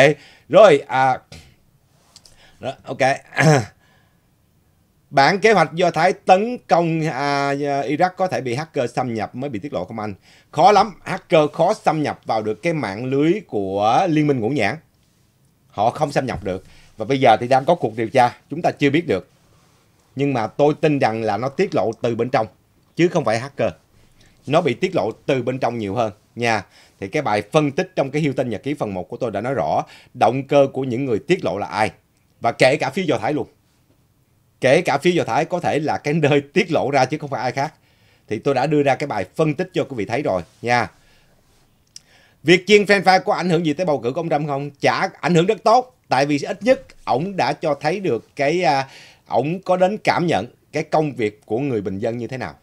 rồi à, đó, ok. [CLEARS THROAT] Bản kế hoạch do Thái tấn công à, à, Iraq có thể bị hacker xâm nhập mới bị tiết lộ không anh? Khó lắm, hacker khó xâm nhập vào được cái mạng lưới của Liên minh Ngũ Nhãn. Họ không xâm nhập được. Và bây giờ thì đang có cuộc điều tra, chúng ta chưa biết được. Nhưng mà tôi tin rằng là nó tiết lộ từ bên trong, chứ không phải hacker. Nó bị tiết lộ từ bên trong nhiều hơn nha. Thì cái bài phân tích trong cái Hilton Nhật ký phần 1 của tôi đã nói rõ động cơ của những người tiết lộ là ai và kể cả phía Do Thái luôn. Kể cả phía Do Thái có thể là cái nơi [LAUGHS] tiết lộ ra chứ không phải ai khác. Thì tôi đã đưa ra cái bài phân tích cho quý vị thấy rồi nha. Việc chiên fanfare có ảnh hưởng gì tới bầu cử của ông Trump không? Chả ảnh hưởng rất tốt. Tại vì ít nhất ổng đã cho thấy được cái à, ổng có đến cảm nhận cái công việc của người bình dân như thế nào.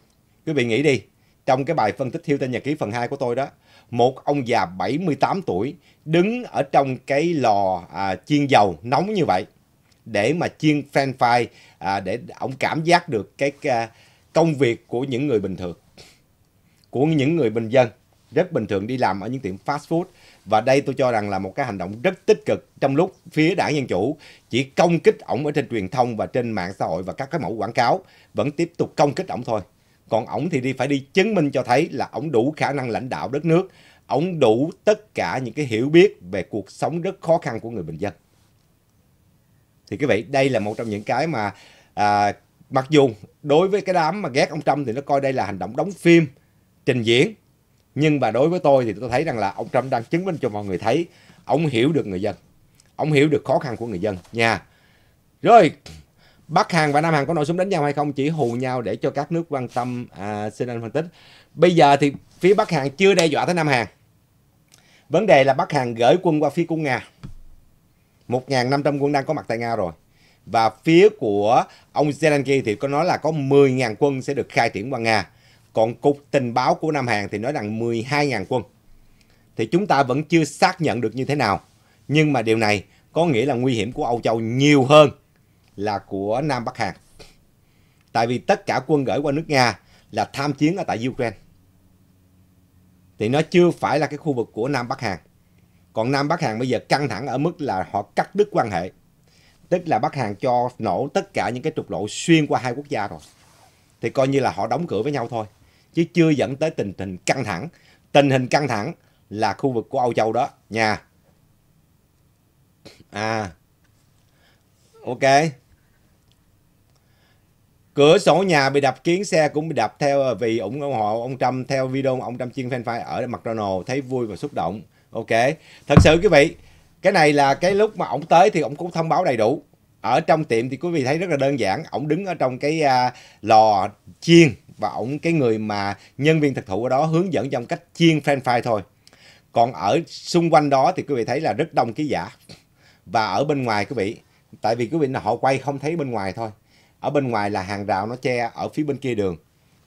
Quý vị nghĩ đi, trong cái bài phân tích thiêu tên nhật ký phần 2 của tôi đó, một ông già 78 tuổi đứng ở trong cái lò à, chiên dầu nóng như vậy để mà chiên fan file à, để ông cảm giác được cái, à, công việc của những người bình thường của những người bình dân rất bình thường đi làm ở những tiệm fast food và đây tôi cho rằng là một cái hành động rất tích cực trong lúc phía đảng Dân Chủ chỉ công kích ổng ở trên truyền thông và trên mạng xã hội và các cái mẫu quảng cáo vẫn tiếp tục công kích ổng thôi. Còn ổng thì đi phải đi chứng minh cho thấy là ổng đủ khả năng lãnh đạo đất nước, ổng đủ tất cả những cái hiểu biết về cuộc sống rất khó khăn của người bình dân thì quý vị đây là một trong những cái mà à, mặc dù đối với cái đám mà ghét ông Trump thì nó coi đây là hành động đóng phim trình diễn nhưng mà đối với tôi thì tôi thấy rằng là ông Trump đang chứng minh cho mọi người thấy ông hiểu được người dân ông hiểu được khó khăn của người dân nha rồi Bắc Hàn và Nam Hàn có nổ súng đánh nhau hay không chỉ hù nhau để cho các nước quan tâm à, xin anh phân tích bây giờ thì phía Bắc Hàn chưa đe dọa tới Nam Hàn vấn đề là Bắc Hàn gửi quân qua phía của Nga 1.500 quân đang có mặt tại Nga rồi. Và phía của ông Zelensky thì có nói là có 10.000 quân sẽ được khai triển qua Nga. Còn Cục Tình báo của Nam Hàn thì nói rằng 12.000 quân. Thì chúng ta vẫn chưa xác nhận được như thế nào. Nhưng mà điều này có nghĩa là nguy hiểm của Âu Châu nhiều hơn là của Nam Bắc Hàn. Tại vì tất cả quân gửi qua nước Nga là tham chiến ở tại Ukraine. Thì nó chưa phải là cái khu vực của Nam Bắc Hàn. Còn Nam Bắc Hàn bây giờ căng thẳng ở mức là họ cắt đứt quan hệ. Tức là Bắc Hàn cho nổ tất cả những cái trục lộ xuyên qua hai quốc gia rồi. Thì coi như là họ đóng cửa với nhau thôi. Chứ chưa dẫn tới tình hình căng thẳng. Tình hình căng thẳng là khu vực của Âu Châu đó nha. À. Ok. Cửa sổ nhà bị đập, kiến xe cũng bị đập theo à, vì ủng hộ ông Trump theo video ông Trump chiên fanpage ở McDonald thấy vui và xúc động ok thật sự quý vị cái này là cái lúc mà ổng tới thì ổng cũng thông báo đầy đủ ở trong tiệm thì quý vị thấy rất là đơn giản ổng đứng ở trong cái à, lò chiên và ổng cái người mà nhân viên thực thụ ở đó hướng dẫn trong cách chiên french fry thôi còn ở xung quanh đó thì quý vị thấy là rất đông ký giả và ở bên ngoài quý vị tại vì quý vị là họ quay không thấy bên ngoài thôi ở bên ngoài là hàng rào nó che ở phía bên kia đường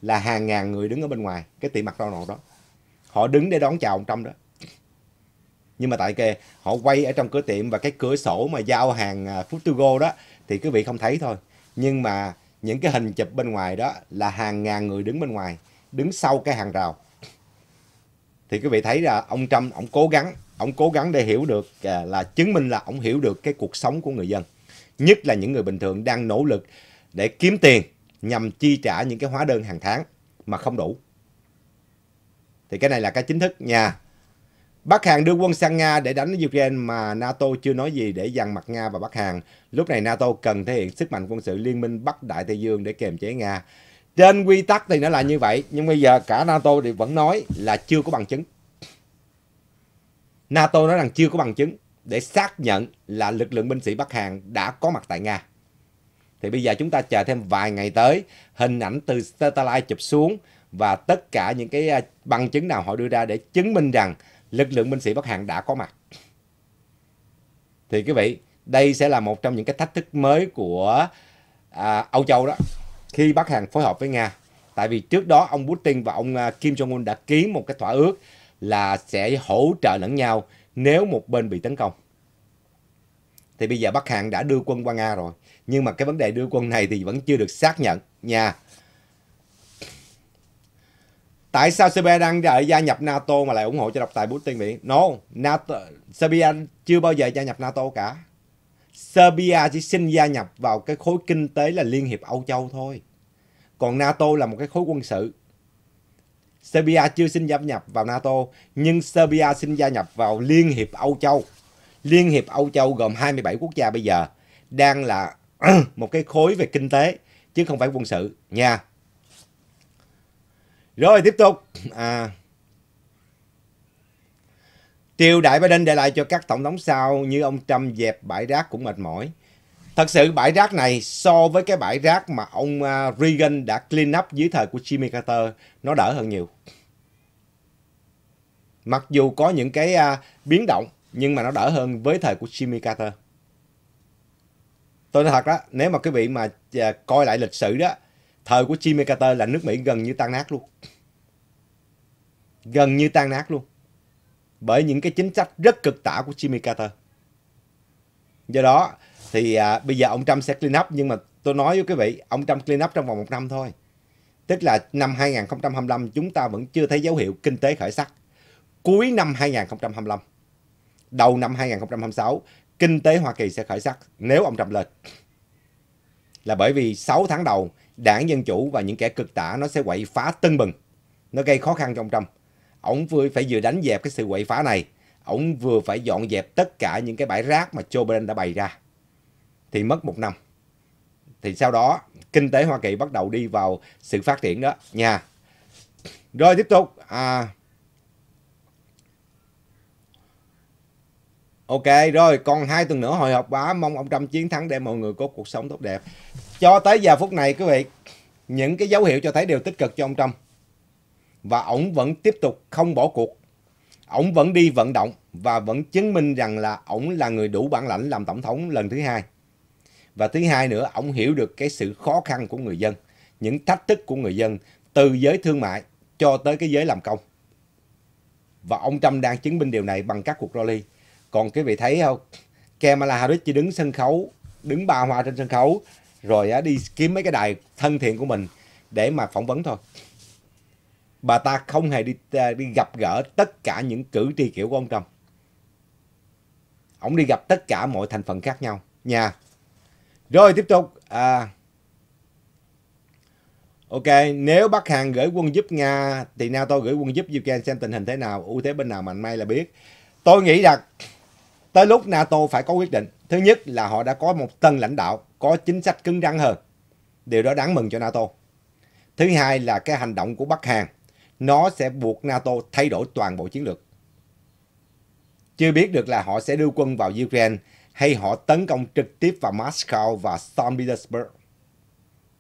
là hàng ngàn người đứng ở bên ngoài cái tiệm mặt đo nộ đó họ đứng để đón chào ông trong đó nhưng mà tại kề họ quay ở trong cửa tiệm và cái cửa sổ mà giao hàng à, Futugo đó thì quý vị không thấy thôi nhưng mà những cái hình chụp bên ngoài đó là hàng ngàn người đứng bên ngoài đứng sau cái hàng rào thì quý vị thấy là ông Trump ông cố gắng ông cố gắng để hiểu được à, là chứng minh là ông hiểu được cái cuộc sống của người dân nhất là những người bình thường đang nỗ lực để kiếm tiền nhằm chi trả những cái hóa đơn hàng tháng mà không đủ thì cái này là cái chính thức nha Bắc Hàn đưa quân sang Nga để đánh Ukraine mà NATO chưa nói gì để dằn mặt Nga và Bắc Hàn. Lúc này NATO cần thể hiện sức mạnh quân sự liên minh Bắc Đại Tây Dương để kiềm chế Nga. Trên quy tắc thì nó là như vậy, nhưng bây giờ cả NATO thì vẫn nói là chưa có bằng chứng. NATO nói rằng chưa có bằng chứng để xác nhận là lực lượng binh sĩ Bắc Hàn đã có mặt tại Nga. Thì bây giờ chúng ta chờ thêm vài ngày tới, hình ảnh từ satellite chụp xuống và tất cả những cái à, bằng chứng nào họ đưa ra để chứng minh rằng lực lượng binh sĩ Bắc Hàn đã có mặt. Thì quý vị, đây sẽ là một trong những cái thách thức mới của à, Âu Châu đó khi Bắc Hàn phối hợp với Nga. Tại vì trước đó ông Putin và ông à, Kim Jong-un đã ký một cái thỏa ước là sẽ hỗ trợ lẫn nhau nếu một bên bị tấn công. Thì bây giờ Bắc Hàn đã đưa quân qua Nga rồi. Nhưng mà cái vấn đề đưa quân này thì vẫn chưa được xác nhận nha. Tại sao Serbia đang đợi gia nhập NATO mà lại ủng hộ cho độc tài Putin vậy? No, NATO, Serbia chưa bao giờ gia nhập NATO cả. Serbia chỉ xin gia nhập vào cái khối kinh tế là Liên hiệp Âu Châu thôi. Còn NATO là một cái khối quân sự. Serbia chưa xin gia nhập vào NATO, nhưng Serbia xin gia nhập vào Liên hiệp Âu Châu. Liên hiệp Âu Châu gồm 27 quốc gia bây giờ đang là [CLEARS THROAT] một cái khối về kinh tế chứ không phải quân sự nha. Rồi tiếp tục. À, triều đại Biden để lại cho các tổng thống sau như ông Trump dẹp bãi rác cũng mệt mỏi. Thật sự bãi rác này so với cái bãi rác mà ông à, Reagan đã clean up dưới thời của Jimmy Carter nó đỡ hơn nhiều. Mặc dù có những cái uh, biến động nhưng mà nó đỡ hơn với thời của Jimmy Carter. Tôi nói thật đó, nếu mà quý vị mà uh, coi lại lịch sử đó, thời của Jimmy Carter là nước Mỹ gần như tan nát luôn gần như tan nát luôn bởi những cái chính sách rất cực tả của Jimmy Carter. Do đó thì à, bây giờ ông Trump sẽ clean up nhưng mà tôi nói với quý vị, ông Trump clean up trong vòng một năm thôi. Tức là năm 2025 chúng ta vẫn chưa thấy dấu hiệu kinh tế khởi sắc. Cuối năm 2025, đầu năm 2026, kinh tế Hoa Kỳ sẽ khởi sắc nếu ông Trump lên. Là bởi vì 6 tháng đầu, đảng Dân Chủ và những kẻ cực tả nó sẽ quậy phá tân bừng. Nó gây khó khăn cho ông Trump ổng vừa phải vừa đánh dẹp cái sự quậy phá này, ổng vừa phải dọn dẹp tất cả những cái bãi rác mà Joe Biden đã bày ra. Thì mất một năm. Thì sau đó, kinh tế Hoa Kỳ bắt đầu đi vào sự phát triển đó nha. Rồi tiếp tục. À, Ok rồi, còn hai tuần nữa hồi họp quá mong ông Trump chiến thắng để mọi người có cuộc sống tốt đẹp. Cho tới giờ phút này quý vị, những cái dấu hiệu cho thấy đều tích cực cho ông Trump và ổng vẫn tiếp tục không bỏ cuộc. Ổng vẫn đi vận động và vẫn chứng minh rằng là ổng là người đủ bản lãnh làm tổng thống lần thứ hai. Và thứ hai nữa, ổng hiểu được cái sự khó khăn của người dân, những thách thức của người dân từ giới thương mại cho tới cái giới làm công. Và ông Trump đang chứng minh điều này bằng các cuộc rally. Còn quý vị thấy không? Kamala Harris chỉ đứng sân khấu, đứng ba hoa trên sân khấu, rồi đi kiếm mấy cái đài thân thiện của mình để mà phỏng vấn thôi bà ta không hề đi à, đi gặp gỡ tất cả những cử tri kiểu của ông Trump. Ông đi gặp tất cả mọi thành phần khác nhau nha. Rồi tiếp tục. À, ok, nếu Bắc Hàn gửi quân giúp Nga thì NATO gửi quân giúp Ukraine xem tình hình thế nào, ưu thế bên nào mạnh may là biết. Tôi nghĩ rằng tới lúc NATO phải có quyết định. Thứ nhất là họ đã có một tân lãnh đạo, có chính sách cứng rắn hơn. Điều đó đáng mừng cho NATO. Thứ hai là cái hành động của Bắc Hàn nó sẽ buộc NATO thay đổi toàn bộ chiến lược. Chưa biết được là họ sẽ đưa quân vào Ukraine hay họ tấn công trực tiếp vào Moscow và St. Petersburg.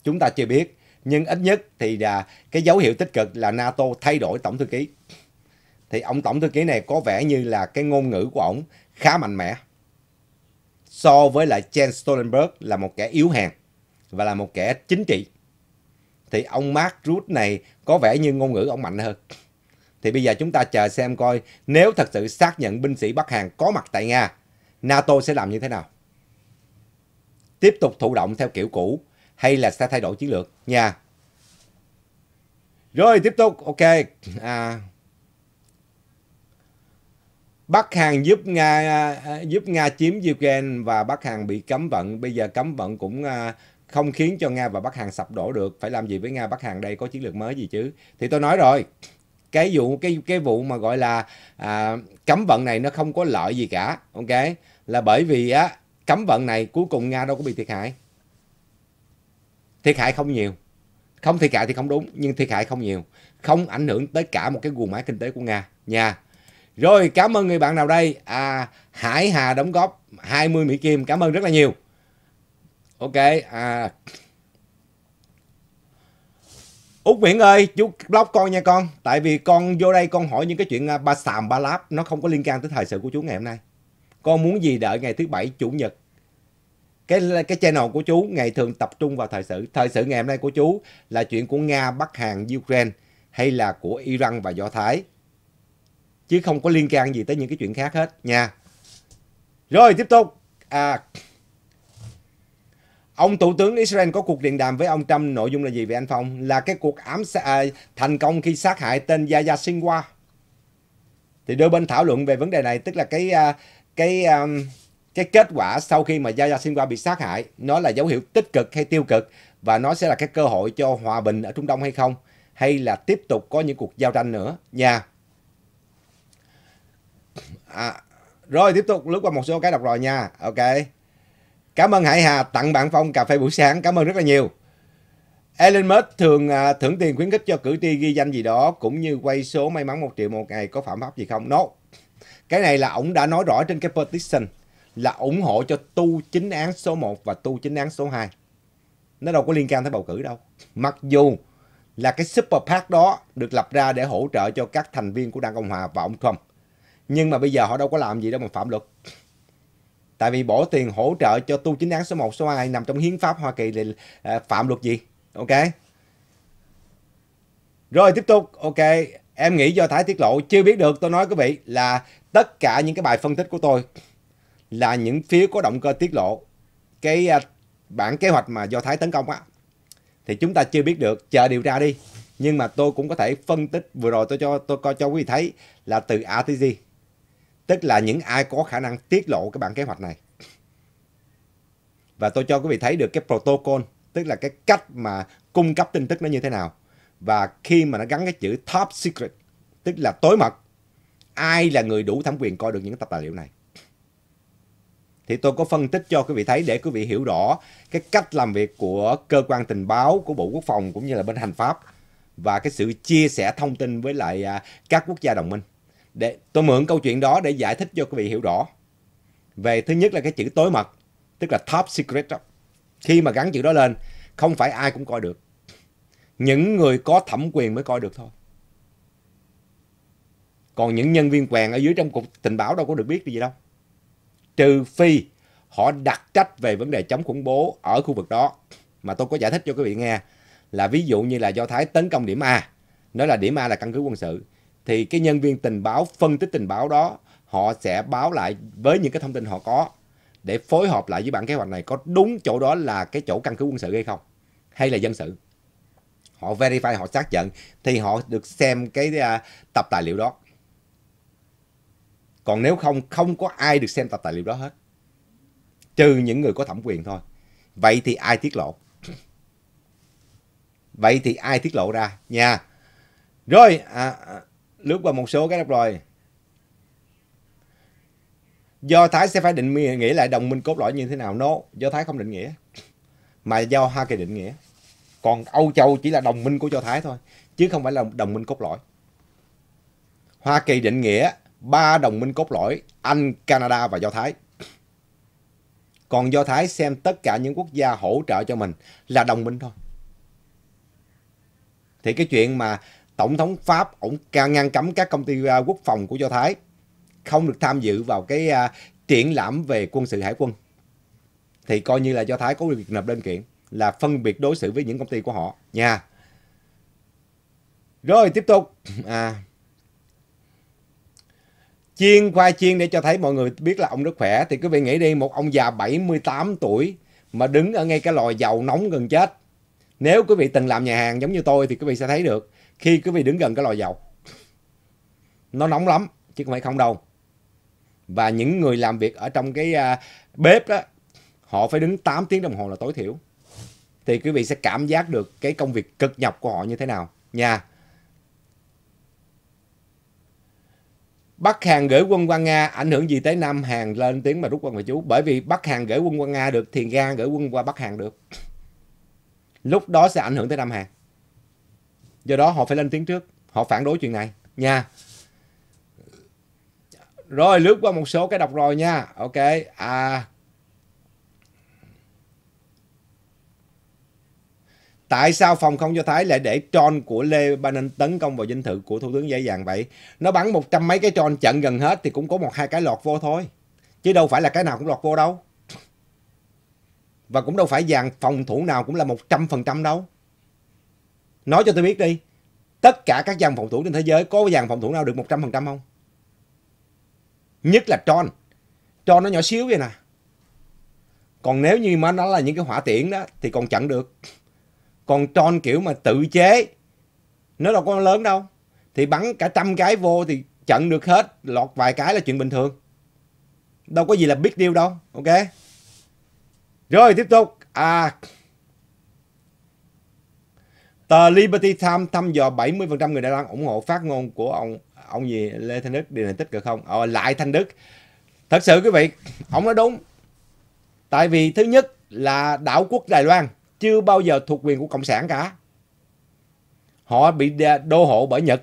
Chúng ta chưa biết, nhưng ít nhất thì là cái dấu hiệu tích cực là NATO thay đổi tổng thư ký. Thì ông tổng thư ký này có vẻ như là cái ngôn ngữ của ông khá mạnh mẽ. So với lại Jens Stoltenberg là một kẻ yếu hèn và là một kẻ chính trị thì ông Mark Root này có vẻ như ngôn ngữ ông mạnh hơn. Thì bây giờ chúng ta chờ xem coi nếu thật sự xác nhận binh sĩ Bắc Hàn có mặt tại Nga, NATO sẽ làm như thế nào? Tiếp tục thụ động theo kiểu cũ hay là sẽ thay đổi chiến lược nha? Rồi tiếp tục, ok. À, Bắc Hàn giúp Nga à, giúp Nga chiếm Ukraine và Bắc Hàn bị cấm vận. Bây giờ cấm vận cũng à, không khiến cho Nga và Bắc Hàn sập đổ được phải làm gì với Nga Bắc Hàn đây có chiến lược mới gì chứ thì tôi nói rồi cái vụ cái cái vụ mà gọi là à, cấm vận này nó không có lợi gì cả ok là bởi vì á cấm vận này cuối cùng Nga đâu có bị thiệt hại thiệt hại không nhiều không thiệt hại thì không đúng nhưng thiệt hại không nhiều không ảnh hưởng tới cả một cái guồng máy kinh tế của Nga nha rồi cảm ơn người bạn nào đây à Hải Hà đóng góp 20 Mỹ Kim cảm ơn rất là nhiều ok à Út Nguyễn ơi, chú block con nha con. Tại vì con vô đây con hỏi những cái chuyện à, ba xàm ba láp nó không có liên quan tới thời sự của chú ngày hôm nay. Con muốn gì đợi ngày thứ bảy chủ nhật. Cái cái channel của chú ngày thường tập trung vào thời sự. Thời sự ngày hôm nay của chú là chuyện của Nga, Bắc Hàn, Ukraine hay là của Iran và Do Thái. Chứ không có liên quan gì tới những cái chuyện khác hết nha. Rồi tiếp tục. À Ông Thủ tướng Israel có cuộc điện đàm với ông Trump nội dung là gì vậy anh Phong? Là cái cuộc ám à, thành công khi sát hại tên Yaya Sinwa. Thì đôi bên thảo luận về vấn đề này, tức là cái à, cái à, cái kết quả sau khi mà Yaya Sinwa bị sát hại, nó là dấu hiệu tích cực hay tiêu cực và nó sẽ là cái cơ hội cho hòa bình ở Trung Đông hay không? Hay là tiếp tục có những cuộc giao tranh nữa nha? À, rồi tiếp tục lướt qua một số cái đọc rồi nha. Ok. Cảm ơn Hải Hà tặng bạn Phong cà phê buổi sáng. Cảm ơn rất là nhiều. Elon Musk thường à, thưởng tiền khuyến khích cho cử tri ghi danh gì đó cũng như quay số may mắn 1 triệu một ngày có phạm pháp gì không? No. Cái này là ông đã nói rõ trên cái petition là ủng hộ cho tu chính án số 1 và tu chính án số 2. Nó đâu có liên can tới bầu cử đâu. Mặc dù là cái super PAC đó được lập ra để hỗ trợ cho các thành viên của Đảng Cộng Hòa và ông Trump. Nhưng mà bây giờ họ đâu có làm gì đâu mà phạm luật tại vì bỏ tiền hỗ trợ cho tu chính án số 1 số 2 nằm trong hiến pháp Hoa Kỳ thì à, phạm luật gì ok rồi tiếp tục ok em nghĩ do Thái tiết lộ chưa biết được tôi nói quý vị là tất cả những cái bài phân tích của tôi là những phía có động cơ tiết lộ cái à, bản kế hoạch mà do Thái tấn công á thì chúng ta chưa biết được chờ điều tra đi nhưng mà tôi cũng có thể phân tích vừa rồi tôi cho tôi coi cho quý vị thấy là từ A tới Z Tức là những ai có khả năng tiết lộ cái bản kế hoạch này. Và tôi cho quý vị thấy được cái protocol, tức là cái cách mà cung cấp tin tức nó như thế nào. Và khi mà nó gắn cái chữ top secret, tức là tối mật, ai là người đủ thẩm quyền coi được những tập tài liệu này. Thì tôi có phân tích cho quý vị thấy để quý vị hiểu rõ cái cách làm việc của cơ quan tình báo của Bộ Quốc phòng cũng như là bên hành pháp và cái sự chia sẻ thông tin với lại à, các quốc gia đồng minh để tôi mượn câu chuyện đó để giải thích cho quý vị hiểu rõ về thứ nhất là cái chữ tối mật tức là top secret đó. khi mà gắn chữ đó lên không phải ai cũng coi được những người có thẩm quyền mới coi được thôi còn những nhân viên quèn ở dưới trong cục tình báo đâu có được biết gì đâu trừ phi họ đặt trách về vấn đề chống khủng bố ở khu vực đó mà tôi có giải thích cho quý vị nghe là ví dụ như là do Thái tấn công điểm A nói là điểm A là căn cứ quân sự thì cái nhân viên tình báo phân tích tình báo đó họ sẽ báo lại với những cái thông tin họ có để phối hợp lại với bản kế hoạch này có đúng chỗ đó là cái chỗ căn cứ quân sự hay không hay là dân sự họ verify họ xác nhận thì họ được xem cái à, tập tài liệu đó còn nếu không không có ai được xem tập tài liệu đó hết trừ những người có thẩm quyền thôi vậy thì ai tiết lộ vậy thì ai tiết lộ ra nha rồi à, à lướt qua một số cái đọc rồi do thái sẽ phải định nghĩa lại đồng minh cốt lõi như thế nào nó no. do thái không định nghĩa mà do hoa kỳ định nghĩa còn âu châu chỉ là đồng minh của do thái thôi chứ không phải là đồng minh cốt lõi hoa kỳ định nghĩa ba đồng minh cốt lõi anh canada và do thái còn do thái xem tất cả những quốc gia hỗ trợ cho mình là đồng minh thôi thì cái chuyện mà tổng thống Pháp ổng ngăn cấm các công ty à, quốc phòng của Do Thái không được tham dự vào cái uh, triển lãm về quân sự hải quân. Thì coi như là Do Thái có việc nộp đơn kiện là phân biệt đối xử với những công ty của họ nha. Rồi tiếp tục. À, chiên khoai chiên để cho thấy mọi người biết là ông rất khỏe. Thì quý vị nghĩ đi, một ông già 78 tuổi mà đứng ở ngay cái lò dầu nóng gần chết. Nếu quý vị từng làm nhà hàng giống như tôi thì quý vị sẽ thấy được khi quý vị đứng gần cái lò dầu nó nóng lắm chứ không phải không đâu và những người làm việc ở trong cái à, bếp đó họ phải đứng 8 tiếng đồng hồ là tối thiểu thì quý vị sẽ cảm giác được cái công việc cực nhọc của họ như thế nào nha Bắc Hàn gửi quân qua Nga ảnh hưởng gì tới Nam Hàn lên tiếng mà rút quân về chú bởi vì Bắc Hàn gửi quân qua Nga được thì Nga gửi quân qua Bắc Hàn được lúc đó sẽ ảnh hưởng tới Nam Hàn do đó họ phải lên tiếng trước họ phản đối chuyện này nha rồi lướt qua một số cái đọc rồi nha ok à Tại sao phòng không Do Thái lại để tròn của Lê Ba Ninh tấn công vào dinh thự của Thủ tướng dễ dàng vậy? Nó bắn một trăm mấy cái tròn chặn gần hết thì cũng có một hai cái lọt vô thôi. Chứ đâu phải là cái nào cũng lọt vô đâu. Và cũng đâu phải dàn phòng thủ nào cũng là một trăm phần trăm đâu. Nói cho tôi biết đi, tất cả các dàn phòng thủ trên thế giới có dàn phòng thủ nào được 100% không? Nhất là Tron. Tron nó nhỏ xíu vậy nè. Còn nếu như mà nó là những cái hỏa tiễn đó thì còn chặn được. Còn Tron kiểu mà tự chế, nó đâu có lớn đâu. Thì bắn cả trăm cái vô thì chặn được hết, lọt vài cái là chuyện bình thường. Đâu có gì là big deal đâu, ok? Rồi tiếp tục. À, Tờ Liberty Times thăm dò 70% người Đài Loan ủng hộ phát ngôn của ông ông gì Lê Thanh Đức điều này tích cực không? Ờ, lại Thanh Đức. Thật sự quý vị, ông nói đúng. Tại vì thứ nhất là đảo quốc Đài Loan chưa bao giờ thuộc quyền của Cộng sản cả. Họ bị đô hộ bởi Nhật.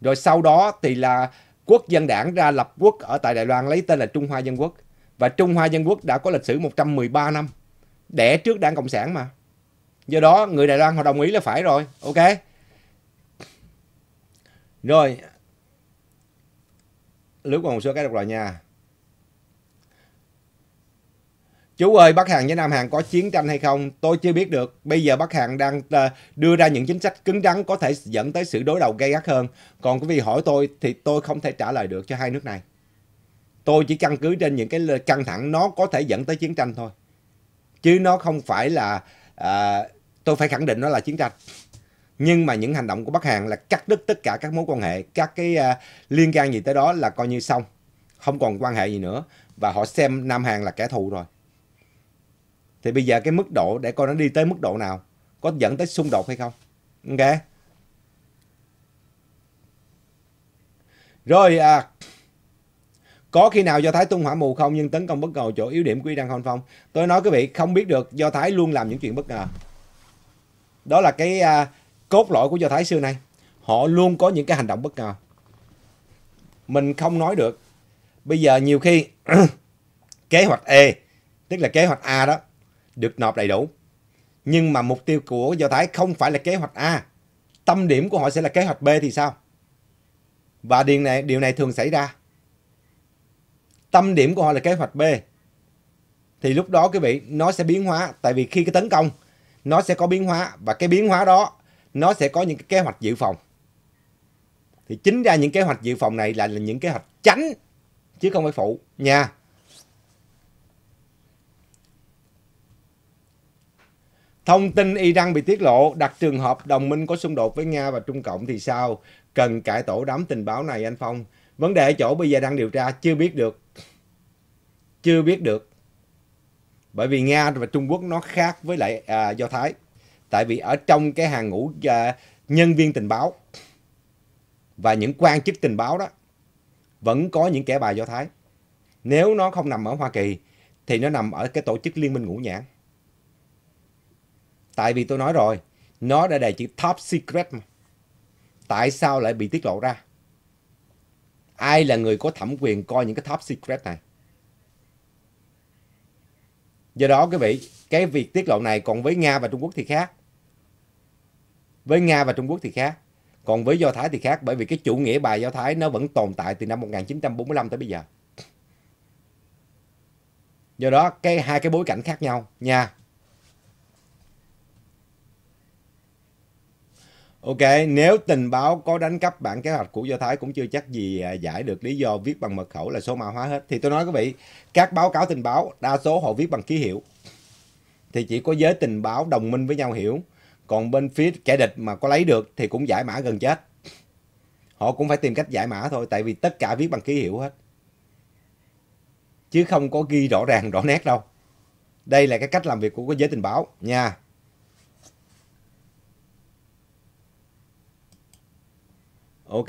Rồi sau đó thì là quốc dân đảng ra lập quốc ở tại Đài Loan lấy tên là Trung Hoa Dân Quốc. Và Trung Hoa Dân Quốc đã có lịch sử 113 năm. Đẻ trước đảng Cộng sản mà do đó người Đài Loan họ đồng ý là phải rồi ok rồi lướt qua một số cái đọc lại nha Chú ơi, Bắc Hàn với Nam Hàn có chiến tranh hay không? Tôi chưa biết được. Bây giờ Bắc Hàn đang ờ, đưa ra những chính sách cứng rắn có thể dẫn tới sự đối đầu gay gắt hơn. Còn quý vị hỏi tôi thì tôi không thể trả lời được cho hai nước này. Tôi chỉ căn cứ trên những cái căng thẳng nó có thể dẫn tới chiến tranh thôi. Chứ nó không phải là à, tôi phải khẳng định đó là chiến tranh nhưng mà những hành động của Bắc Hàn là cắt đứt tất cả các mối quan hệ các cái uh, liên quan gì tới đó là coi như xong không còn quan hệ gì nữa và họ xem Nam Hàn là kẻ thù rồi thì bây giờ cái mức độ để coi nó đi tới mức độ nào có dẫn tới xung đột hay không ok rồi à, có khi nào Do Thái tung hỏa mù không nhưng tấn công bất ngờ chỗ yếu điểm của Iran không phong? Tôi nói quý vị không biết được Do Thái luôn làm những chuyện bất ngờ đó là cái à, cốt lõi của do thái xưa nay họ luôn có những cái hành động bất ngờ mình không nói được bây giờ nhiều khi [CLEARS THROAT] kế hoạch E tức là kế hoạch A đó được nộp đầy đủ nhưng mà mục tiêu của do thái không phải là kế hoạch A tâm điểm của họ sẽ là kế hoạch B thì sao và điều này điều này thường xảy ra tâm điểm của họ là kế hoạch B thì lúc đó quý vị nó sẽ biến hóa tại vì khi cái tấn công nó sẽ có biến hóa và cái biến hóa đó nó sẽ có những cái kế hoạch dự phòng. Thì chính ra những kế hoạch dự phòng này là, là những kế hoạch tránh chứ không phải phụ nha. Thông tin Iran bị tiết lộ đặt trường hợp đồng minh có xung đột với Nga và Trung Cộng thì sao? Cần cải tổ đám tình báo này anh Phong. Vấn đề ở chỗ bây giờ đang điều tra chưa biết được. Chưa biết được bởi vì nga và trung quốc nó khác với lại à, do thái tại vì ở trong cái hàng ngũ à, nhân viên tình báo và những quan chức tình báo đó vẫn có những kẻ bài do thái nếu nó không nằm ở hoa kỳ thì nó nằm ở cái tổ chức liên minh ngũ nhãn tại vì tôi nói rồi nó đã đề chữ top secret mà tại sao lại bị tiết lộ ra ai là người có thẩm quyền coi những cái top secret này Do đó quý vị, cái việc tiết lộ này còn với Nga và Trung Quốc thì khác. Với Nga và Trung Quốc thì khác. Còn với Do Thái thì khác bởi vì cái chủ nghĩa bài Do Thái nó vẫn tồn tại từ năm 1945 tới bây giờ. Do đó cái hai cái bối cảnh khác nhau nha. Ok, nếu tình báo có đánh cắp bản kế hoạch của Do Thái cũng chưa chắc gì à, giải được lý do viết bằng mật khẩu là số mã hóa hết. Thì tôi nói quý vị, các báo cáo tình báo đa số họ viết bằng ký hiệu. Thì chỉ có giới tình báo đồng minh với nhau hiểu. Còn bên phía kẻ địch mà có lấy được thì cũng giải mã gần chết. Họ cũng phải tìm cách giải mã thôi, tại vì tất cả viết bằng ký hiệu hết. Chứ không có ghi rõ ràng, rõ nét đâu. Đây là cái cách làm việc của giới tình báo nha. Ok.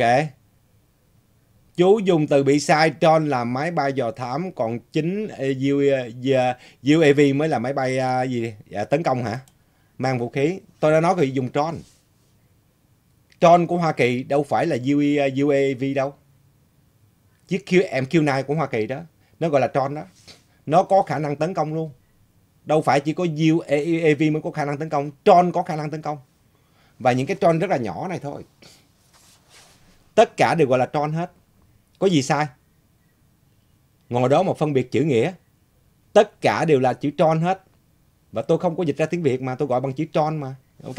Chú dùng từ bị sai tròn là máy bay dò thám còn chính ờ, UAV dạ, mới là máy bay ờ, gì dạ, tấn công hả? Mang vũ khí. Tôi đã nói thì dùng tròn. Tròn của Hoa Kỳ đâu phải là UAV đâu. Chiếc MQ9 của Hoa Kỳ đó, nó gọi là tròn đó. Nó có khả năng tấn công luôn. Đâu phải chỉ có UAV mới có khả năng tấn công, tròn có khả năng tấn công. Và những cái tròn rất là nhỏ này thôi. Tất cả đều gọi là tron hết. Có gì sai? Ngồi đó mà phân biệt chữ nghĩa. Tất cả đều là chữ tron hết. Và tôi không có dịch ra tiếng Việt mà tôi gọi bằng chữ tron mà. Ok.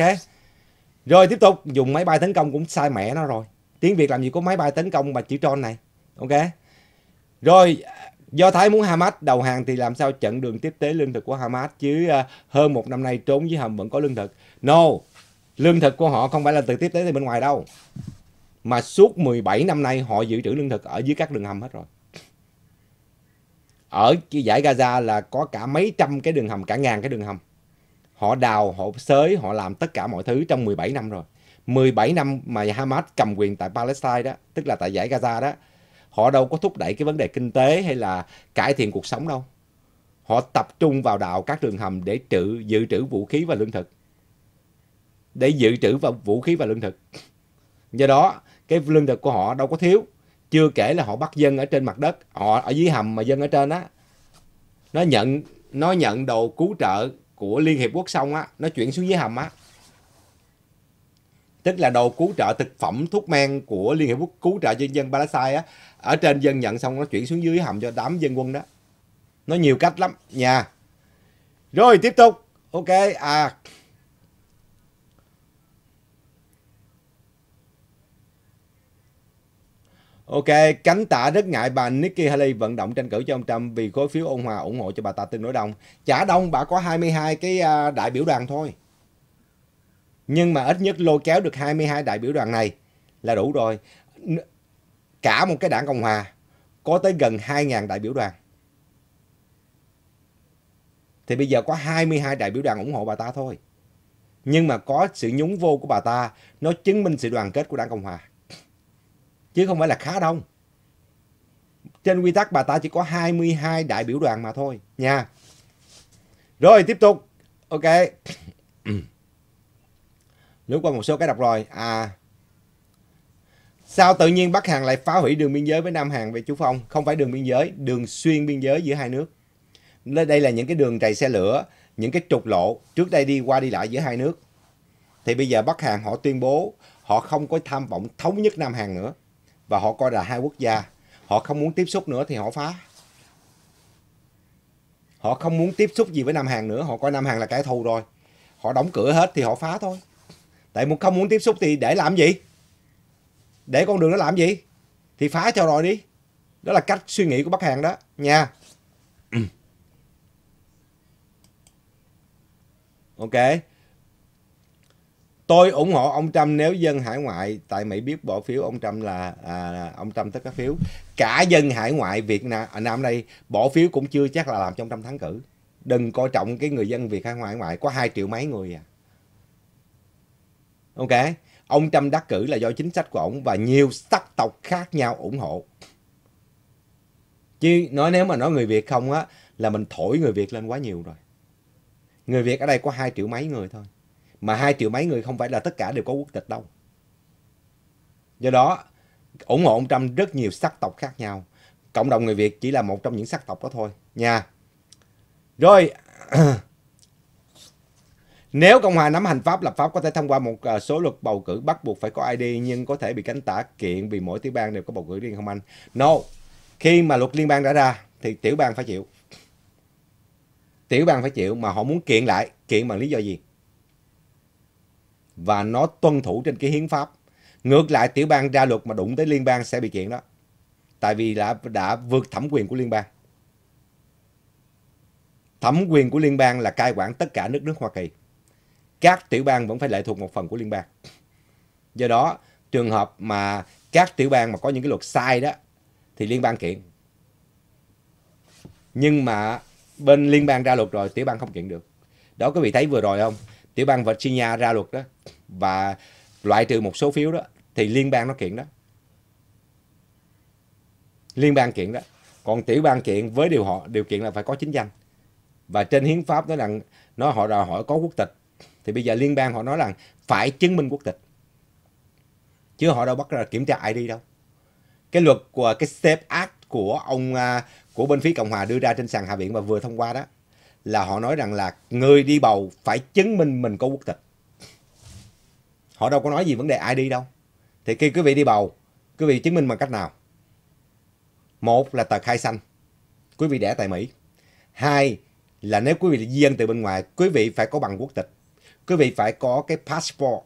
Rồi tiếp tục dùng máy bay tấn công cũng sai mẹ nó rồi. Tiếng Việt làm gì có máy bay tấn công mà chữ tron này. Ok. Rồi Do Thái muốn Hamas đầu hàng thì làm sao chặn đường tiếp tế lương thực của Hamas chứ à, hơn một năm nay trốn dưới hầm vẫn có lương thực. No, lương thực của họ không phải là từ tiếp tế từ bên ngoài đâu mà suốt 17 năm nay họ giữ trữ lương thực ở dưới các đường hầm hết rồi. Ở giải Gaza là có cả mấy trăm cái đường hầm, cả ngàn cái đường hầm. Họ đào, họ xới, họ làm tất cả mọi thứ trong 17 năm rồi. 17 năm mà Hamas cầm quyền tại Palestine đó, tức là tại giải Gaza đó, họ đâu có thúc đẩy cái vấn đề kinh tế hay là cải thiện cuộc sống đâu. Họ tập trung vào đào các đường hầm để trữ, dự trữ vũ khí và lương thực. Để dự trữ vũ khí và lương thực. Do đó, cái lương thực của họ đâu có thiếu chưa kể là họ bắt dân ở trên mặt đất họ ở dưới hầm mà dân ở trên á nó nhận nó nhận đồ cứu trợ của liên hiệp quốc xong á nó chuyển xuống dưới hầm á tức là đồ cứu trợ thực phẩm thuốc men của liên hiệp quốc cứu trợ cho dân palestine á ở trên dân nhận xong nó chuyển xuống dưới hầm cho đám dân quân đó nó nhiều cách lắm nha rồi tiếp tục ok à Ok, cánh tả rất ngại bà Nikki Haley vận động tranh cử cho ông Trump vì khối phiếu ôn hòa ủng hộ cho bà ta tương đối đông. Chả đông, bà có 22 cái à, đại biểu đoàn thôi. Nhưng mà ít nhất lôi kéo được 22 đại biểu đoàn này là đủ rồi. Cả một cái đảng Cộng Hòa có tới gần 2.000 đại biểu đoàn. Thì bây giờ có 22 đại biểu đoàn ủng hộ bà ta thôi. Nhưng mà có sự nhúng vô của bà ta, nó chứng minh sự đoàn kết của đảng Cộng Hòa chứ không phải là khá đông. Trên quy tắc bà ta chỉ có 22 đại biểu đoàn mà thôi nha. Rồi tiếp tục. Ok. [CLEARS THROAT] Lướt qua một số cái đọc rồi. À Sao tự nhiên Bắc Hàn lại phá hủy đường biên giới với Nam Hàn về Chú Phong? Không phải đường biên giới, đường xuyên biên giới giữa hai nước. Đây là những cái đường chạy xe lửa, những cái trục lộ trước đây đi qua đi lại giữa hai nước. Thì bây giờ Bắc Hàn họ tuyên bố họ không có tham vọng thống nhất Nam Hàn nữa và họ coi là hai quốc gia họ không muốn tiếp xúc nữa thì họ phá họ không muốn tiếp xúc gì với Nam Hàn nữa họ coi Nam Hàn là kẻ thù rồi họ đóng cửa hết thì họ phá thôi tại không muốn tiếp xúc thì để làm gì để con đường đó làm gì thì phá cho rồi đi đó là cách suy nghĩ của Bắc Hàn đó nha [CLEARS THROAT] ok tôi ủng hộ ông Trump nếu dân hải ngoại tại Mỹ biết bỏ phiếu ông Trump là à, ông Trump tất cả phiếu cả dân hải ngoại Việt Nam ở à, Nam đây bỏ phiếu cũng chưa chắc là làm trong trăm thắng cử đừng coi trọng cái người dân Việt hải ngoại ngoại có hai triệu mấy người à ok ông Trump đắc cử là do chính sách của ông và nhiều sắc tộc khác nhau ủng hộ chứ nói nếu mà nói người Việt không á là mình thổi người Việt lên quá nhiều rồi người Việt ở đây có hai triệu mấy người thôi mà hai triệu mấy người không phải là tất cả đều có quốc tịch đâu. Do đó, ủng hộ ông Trump rất nhiều sắc tộc khác nhau. Cộng đồng người Việt chỉ là một trong những sắc tộc đó thôi nha. Rồi, [CLEARS THROAT] nếu Cộng hòa nắm hành pháp lập pháp có thể thông qua một à, số luật bầu cử bắt buộc phải có ID nhưng có thể bị cánh tả kiện vì mỗi tiểu bang đều có bầu cử riêng không anh? No. Khi mà luật liên bang đã ra thì tiểu bang phải chịu. Tiểu bang phải chịu mà họ muốn kiện lại, kiện bằng lý do gì? và nó tuân thủ trên cái hiến pháp. Ngược lại tiểu bang ra luật mà đụng tới liên bang sẽ bị kiện đó. Tại vì đã đã vượt thẩm quyền của liên bang. Thẩm quyền của liên bang là cai quản tất cả nước nước Hoa Kỳ. Các tiểu bang vẫn phải lệ thuộc một phần của liên bang. Do đó, trường hợp mà các tiểu bang mà có những cái luật sai đó thì liên bang kiện. Nhưng mà bên liên bang ra luật rồi tiểu bang không kiện được. Đó quý vị thấy vừa rồi không? tiểu bang Virginia ra luật đó và loại trừ một số phiếu đó thì liên bang nó kiện đó liên bang kiện đó còn tiểu bang kiện với điều họ điều kiện là phải có chính danh và trên hiến pháp nói rằng nó họ đòi hỏi có quốc tịch thì bây giờ liên bang họ nói rằng phải chứng minh quốc tịch chứ họ đâu bắt ra kiểm tra ID đâu cái luật của cái Safe Act của ông à, của bên phía cộng hòa đưa ra trên sàn hạ viện và vừa thông qua đó là họ nói rằng là người đi bầu phải chứng minh mình có quốc tịch. Họ đâu có nói gì vấn đề ID đâu. Thì khi quý vị đi bầu, quý vị chứng minh bằng cách nào? Một là tờ khai xanh, quý vị đẻ tại Mỹ. Hai là nếu quý vị là di dân từ bên ngoài, quý vị phải có bằng quốc tịch. Quý vị phải có cái passport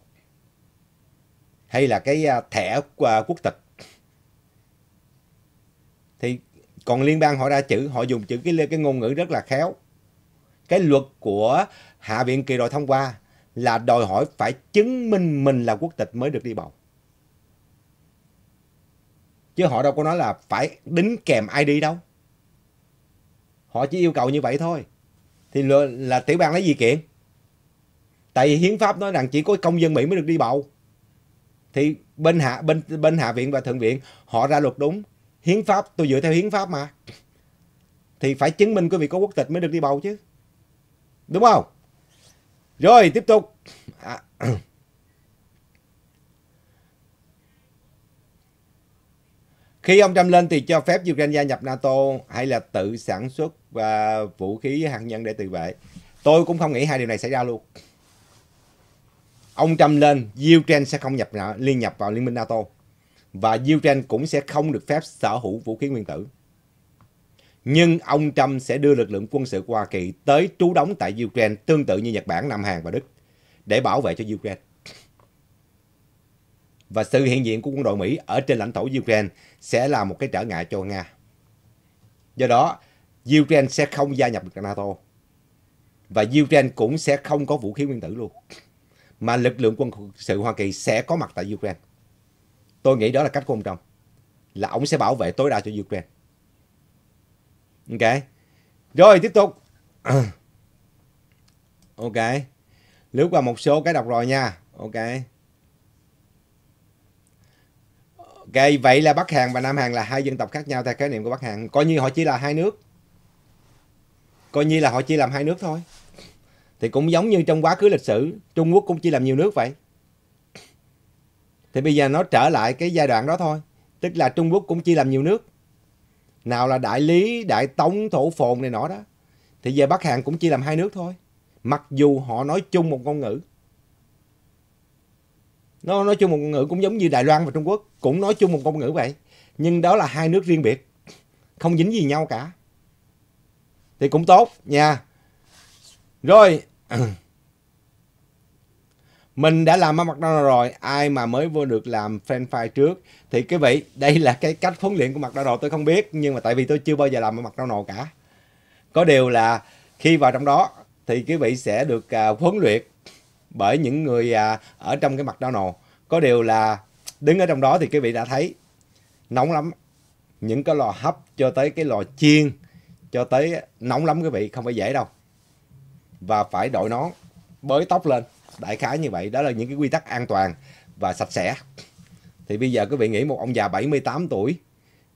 hay là cái à, thẻ à, quốc tịch. Thì còn liên bang họ ra chữ, họ dùng chữ cái cái ngôn ngữ rất là khéo cái luật của Hạ viện kỳ rồi thông qua là đòi hỏi phải chứng minh mình là quốc tịch mới được đi bầu. Chứ họ đâu có nói là phải đính kèm ID đâu. Họ chỉ yêu cầu như vậy thôi. Thì là, là tiểu bang lấy gì kiện? Tại vì hiến pháp nói rằng chỉ có công dân Mỹ mới được đi bầu. Thì bên hạ bên bên hạ viện và thượng viện họ ra luật đúng. Hiến pháp tôi dựa theo hiến pháp mà. Thì phải chứng minh quý vị có quốc tịch mới được đi bầu chứ. Đúng không? Rồi tiếp tục. À. [CLEARS THROAT] Khi ông Trump lên thì cho phép Ukraine gia nhập NATO hay là tự sản xuất và vũ khí hạt nhân để tự vệ. Tôi cũng không nghĩ hai điều này xảy ra luôn. Ông Trump lên, Ukraine sẽ không nhập liên nhập vào Liên minh NATO. Và Ukraine cũng sẽ không được phép sở hữu vũ khí nguyên tử nhưng ông Trump sẽ đưa lực lượng quân sự của Hoa Kỳ tới trú đóng tại Ukraine tương tự như Nhật Bản, Nam Hàn và Đức để bảo vệ cho Ukraine. Và sự hiện diện của quân đội Mỹ ở trên lãnh thổ Ukraine sẽ là một cái trở ngại cho Nga. Do đó, Ukraine sẽ không gia nhập được NATO. Và Ukraine cũng sẽ không có vũ khí nguyên tử luôn. Mà lực lượng quân sự Hoa Kỳ sẽ có mặt tại Ukraine. Tôi nghĩ đó là cách của ông Trump. Là ông sẽ bảo vệ tối đa cho Ukraine. Ok. Rồi tiếp tục. [CLEARS THROAT] Ok. Lướt qua một số cái đọc rồi nha. Ok. Ok, vậy là Bắc Hàn và Nam Hàn là hai dân tộc khác nhau theo khái niệm của Bắc Hàn. Coi như họ chỉ là hai nước. Coi như là họ chỉ làm hai nước thôi. Thì cũng giống như trong quá khứ lịch sử, Trung Quốc cũng chỉ làm nhiều nước vậy. Thì bây giờ nó trở lại cái giai đoạn đó thôi. Tức là Trung Quốc cũng chỉ làm nhiều nước nào là đại lý đại tống thổ phồn này nọ đó thì về bắc hàn cũng chia làm hai nước thôi mặc dù họ nói chung một ngôn ngữ nó nói chung một ngôn ngữ cũng giống như đài loan và trung quốc cũng nói chung một ngôn ngữ vậy nhưng đó là hai nước riêng biệt không dính gì nhau cả thì cũng tốt nha rồi mình đã làm ở McDonald's rồi ai mà mới vô được làm fan file trước thì quý vị đây là cái cách huấn luyện của McDonald's tôi không biết nhưng mà tại vì tôi chưa bao giờ làm ở McDonald's cả có điều là khi vào trong đó thì quý vị sẽ được uh, huấn luyện bởi những người uh, ở trong cái McDonald's có điều là đứng ở trong đó thì quý vị đã thấy nóng lắm những cái lò hấp cho tới cái lò chiên cho tới nóng lắm quý vị không phải dễ đâu và phải đội nón bới tóc lên đại khái như vậy đó là những cái quy tắc an toàn và sạch sẽ thì bây giờ quý vị nghĩ một ông già 78 tuổi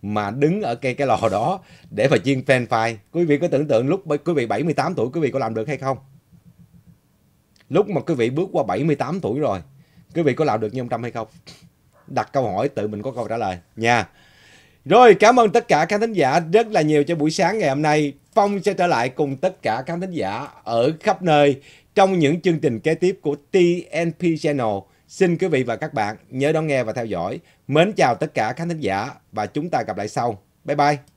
mà đứng ở cây cái lò đó để mà chiên fan file quý vị có tưởng tượng lúc quý vị 78 tuổi quý vị có làm được hay không lúc mà quý vị bước qua 78 tuổi rồi quý vị có làm được như ông Trump hay không đặt câu hỏi tự mình có câu trả lời nha rồi cảm ơn tất cả khán thính giả rất là nhiều cho buổi sáng ngày hôm nay Phong sẽ trở lại cùng tất cả khán thính giả ở khắp nơi trong những chương trình kế tiếp của TNP Channel. Xin quý vị và các bạn nhớ đón nghe và theo dõi. Mến chào tất cả khán thính giả và chúng ta gặp lại sau. Bye bye!